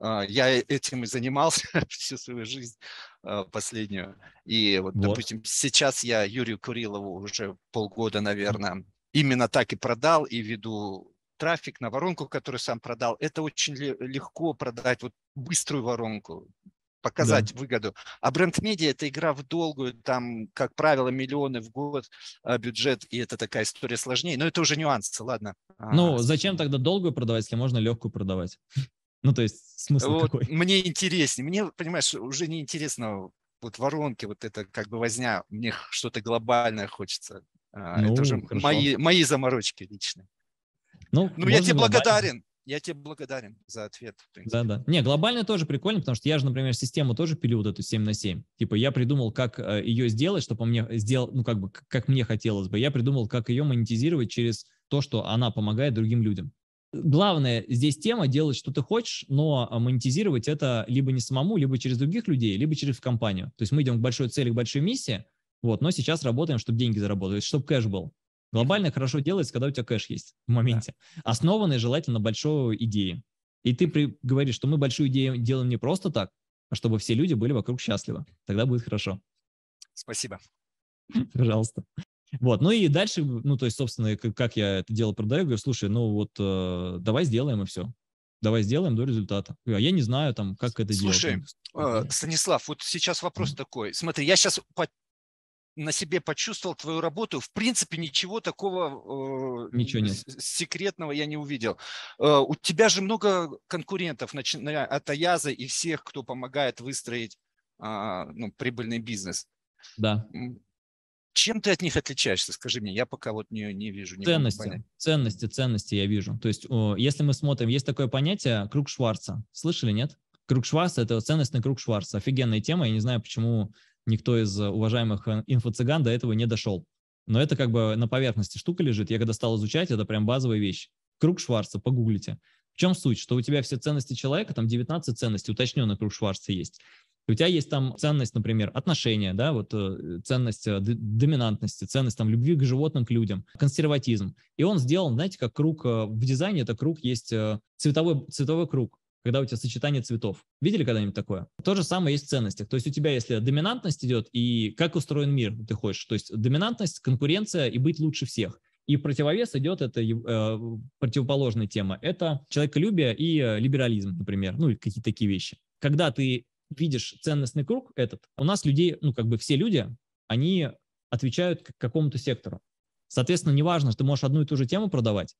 Да. Э, я этим и занимался всю свою жизнь э, последнюю. И вот, вот, допустим, сейчас я Юрию Курилову уже полгода, наверное, именно так и продал, и веду трафик на воронку, которую сам продал. Это очень легко продать вот быструю воронку, показать да. выгоду. А бренд-медиа – это игра в долгую, там, как правило, миллионы в год а, бюджет, и это такая история сложнее. Но это уже нюансы, ладно. Ну, а, зачем тогда долгую продавать, если можно легкую продавать? Ну, то есть смысл вот какой? Мне интереснее. Мне, понимаешь, уже не интересно вот воронки, вот это как бы возня. Мне что-то глобальное хочется. А, ну, это уже мои, мои заморочки личные. Ну, ну я тебе благодарен. Я тебе благодарен за ответ. Да, да. Не, глобально тоже прикольно, потому что я же, например, систему тоже пилю вот эту 7 на 7. Типа я придумал, как э, ее сделать, чтобы мне сделал, ну, как бы, как мне хотелось бы. Я придумал, как ее монетизировать через то, что она помогает другим людям. Главное здесь тема делать, что ты хочешь, но а, монетизировать это либо не самому, либо через других людей, либо через компанию. То есть мы идем к большой цели, к большой миссии, вот, но сейчас работаем, чтобы деньги заработать, чтобы кэш был. Глобально хорошо делается, когда у тебя кэш есть в моменте. Да. Основанный желательно большой идеи. И ты при... говоришь, что мы большую идею делаем не просто так, а чтобы все люди были вокруг счастливы. Тогда будет хорошо. Спасибо. Пожалуйста. Вот, ну и дальше, ну, то есть, собственно, как я это дело продаю, говорю, слушай, ну вот э, давай сделаем и все. Давай сделаем до результата. Я, а я не знаю, там, как это Слушай, делать. Слушай, э, Станислав, вот сейчас вопрос mm-hmm. такой. Смотри, я сейчас на себе почувствовал твою работу, в принципе ничего такого э, ничего нет. секретного я не увидел. Э, у тебя же много конкурентов, начиная от Аяза и всех, кто помогает выстроить а, ну, прибыльный бизнес. Да. Чем ты от них отличаешься, скажи мне? Я пока вот не, не вижу. Не ценности, ценности, ценности я вижу. То есть, если мы смотрим, есть такое понятие круг Шварца. Слышали, нет? Круг Шварца – это ценностный круг Шварца. Офигенная тема, я не знаю, почему никто из э, уважаемых э, инфо-цыган до этого не дошел. Но это как бы на поверхности штука лежит. Я когда стал изучать, это прям базовая вещь. Круг Шварца, погуглите. В чем суть? Что у тебя все ценности человека, там 19 ценностей, уточненный круг Шварца есть. У тебя есть там ценность, например, отношения, да, вот э, ценность доминантности, ценность там любви к животным, к людям, консерватизм. И он сделал, знаете, как круг в дизайне, это круг есть цветовой, цветовой круг когда у тебя сочетание цветов. Видели когда-нибудь такое? То же самое есть в ценностях. То есть у тебя, если доминантность идет и как устроен мир, ты хочешь. То есть доминантность, конкуренция и быть лучше всех. И противовес идет, это э, противоположная тема. Это человеколюбие и э, либерализм, например, ну какие-то такие вещи. Когда ты видишь ценностный круг этот, у нас людей, ну как бы все люди, они отвечают к какому-то сектору. Соответственно, неважно, ты можешь одну и ту же тему продавать,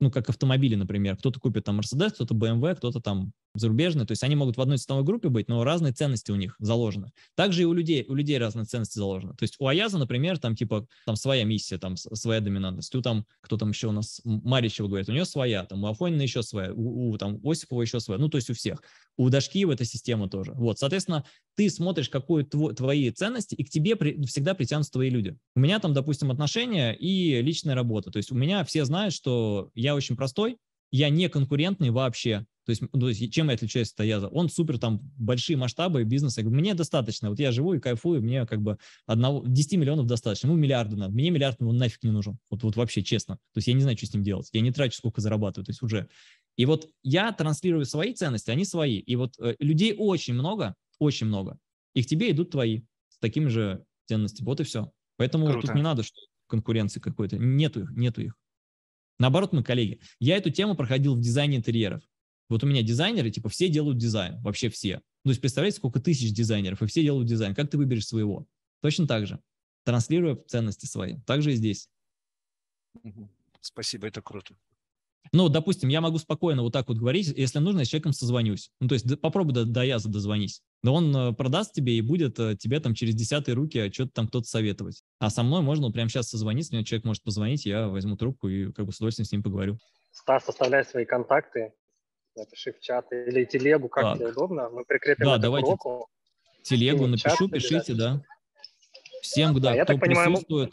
ну, как автомобили, например. Кто-то купит там Mercedes, кто-то BMW, кто-то там зарубежные, то есть они могут в одной ценовой группе быть, но разные ценности у них заложены. Также и у людей, у людей разные ценности заложены. То есть у Аяза, например, там типа там своя миссия, там своя доминантность. У там, кто там еще у нас, Маричева говорит, у нее своя, там у Афонина еще своя, у, у там Осипова еще своя, ну то есть у всех. У Дашки в эта система тоже. Вот, соответственно, ты смотришь, какую тво, твои ценности, и к тебе при, всегда притянутся твои люди. У меня там, допустим, отношения и личная работа. То есть у меня все знают, что я очень простой, я не конкурентный вообще. То есть, ну, то есть чем я отличаюсь от Аяза? Он супер там большие масштабы бизнеса. Мне достаточно. Вот я живу и кайфую, мне как бы одного, 10 миллионов достаточно. Ему миллиарды надо. Мне миллиард он нафиг не нужен. Вот, вот вообще честно. То есть я не знаю, что с ним делать. Я не трачу, сколько зарабатываю. То есть уже. И вот я транслирую свои ценности, они свои. И вот э, людей очень много, очень много. И к тебе идут твои с такими же ценностями. Вот и все. Поэтому Круто. тут не надо что конкуренции какой-то. Нету их, нету их. Наоборот, мы коллеги. Я эту тему проходил в дизайне интерьеров. Вот у меня дизайнеры, типа, все делают дизайн, вообще все. Ну, то есть, представляете, сколько тысяч дизайнеров, и все делают дизайн. Как ты выберешь своего? Точно так же, транслируя ценности свои. Так же и здесь. Спасибо, это круто. Ну, допустим, я могу спокойно вот так вот говорить, если нужно, я с человеком созвонюсь. Ну, то есть попробуй до, до Яза дозвонись но он э, продаст тебе и будет э, тебе там через десятые руки что-то там кто-то советовать. А со мной можно прямо сейчас созвониться, мне человек может позвонить, я возьму трубку и как бы с удовольствием с ним поговорю. Стас, оставляй свои контакты, напиши в чат или телегу, как так. тебе удобно, мы прикрепим да, это давайте. уроку. Телегу и напишу, чат, пишите, да. Всем, да, а кто я так понимаю,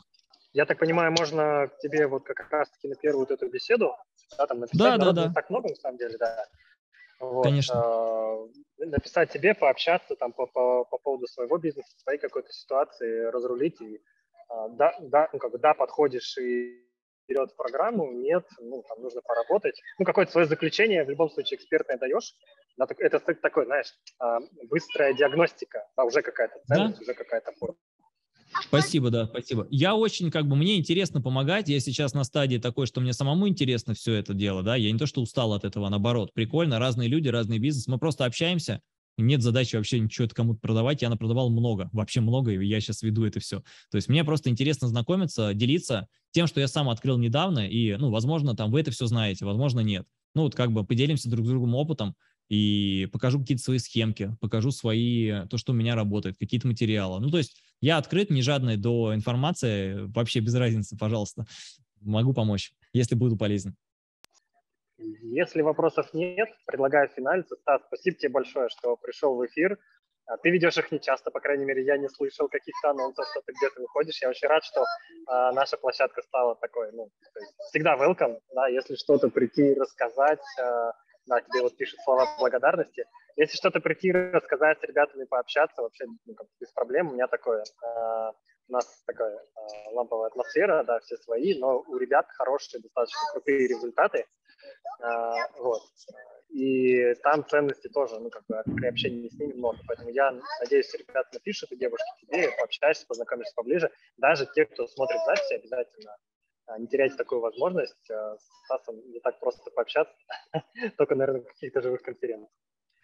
Я так понимаю, можно к тебе вот как раз-таки на первую вот эту беседу, да, там написать, да, да, да. так много на самом деле, да. Вот. Конечно. Э, написать тебе, пообщаться там по, по, по поводу своего бизнеса, своей какой-то ситуации, разрулить. И, э, да, да, ну, как бы, да, подходишь и вперед в программу, нет, ну, там нужно поработать. Ну, какое-то свое заключение в любом случае экспертное даешь. Это такой, знаешь, э, быстрая диагностика, а уже какая-то ценность, да? уже какая-то польза. Спасибо, да, спасибо. Я очень, как бы, мне интересно помогать. Я сейчас на стадии такой, что мне самому интересно все это дело, да. Я не то, что устал от этого, а наоборот. Прикольно, разные люди, разный бизнес. Мы просто общаемся. Нет задачи вообще ничего это кому-то продавать. Я напродавал много, вообще много, и я сейчас веду это все. То есть мне просто интересно знакомиться, делиться тем, что я сам открыл недавно, и, ну, возможно, там вы это все знаете, возможно, нет. Ну, вот как бы поделимся друг с другом опытом, и покажу какие-то свои схемки, покажу свои, э, то, что у меня работает, какие-то материалы. Ну, то есть я открыт, не жадный до информации, э, вообще без разницы, пожалуйста. Могу помочь, если буду полезен. Если вопросов нет, предлагаю финалиться. Стас, спасибо тебе большое, что пришел в эфир. А, ты ведешь их не часто, по крайней мере, я не слышал каких-то анонсов, что ты где-то выходишь. Я очень рад, что э, наша площадка стала такой. Ну, всегда welcome, да, если что-то прийти, рассказать, а, да, тебе вот пишут слова благодарности. Если что-то прийти, рассказать с ребятами, пообщаться, вообще ну, как, без проблем. У меня такое, э, у нас такая э, ламповая атмосфера, да, все свои, но у ребят хорошие, достаточно крутые результаты. Э, вот. И там ценности тоже, ну, как бы, при общении с ними много. Поэтому я надеюсь, ребята напишут, и девушки тебе, пообщаешься, познакомишься поближе. Даже те, кто смотрит записи, обязательно а, не терять такую возможность. А, с Сасом не так просто пообщаться, только, наверное, на каких-то живых конференциях.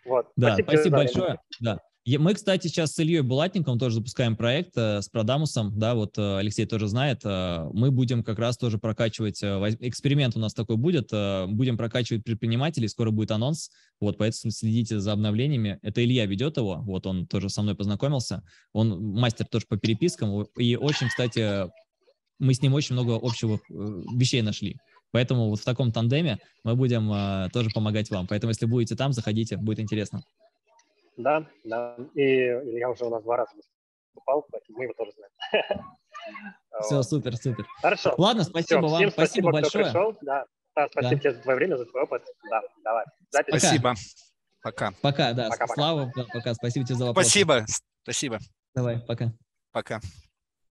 Вот. Да, спасибо, спасибо большое. Да. Мы, кстати, сейчас с Ильей Булатником тоже запускаем проект э, с Продамусом, да, вот э, Алексей тоже знает. Э, мы будем как раз тоже прокачивать, эксперимент у нас такой будет, будем прокачивать предпринимателей, скоро будет анонс, вот, поэтому следите за обновлениями. Это Илья ведет его, вот он тоже со мной познакомился, он мастер тоже по перепискам, и очень, кстати, мы с ним очень много общего э, вещей нашли. Поэтому вот в таком тандеме мы будем э, тоже помогать вам. Поэтому если будете там, заходите, будет интересно. Да, да. И я уже у нас два раза выступал, поэтому мы его тоже знаем. Все, супер, супер. Хорошо. Ладно, спасибо Все, вам, спасибо, спасибо большое. Пришел, да. Да, спасибо да. тебе за твое время, за твой опыт. Да, давай. Запись. Спасибо. Пока. Пока, да. Пока, Слава, пока. пока. Спасибо тебе за вопрос. Спасибо. Спасибо. Давай, пока. Пока.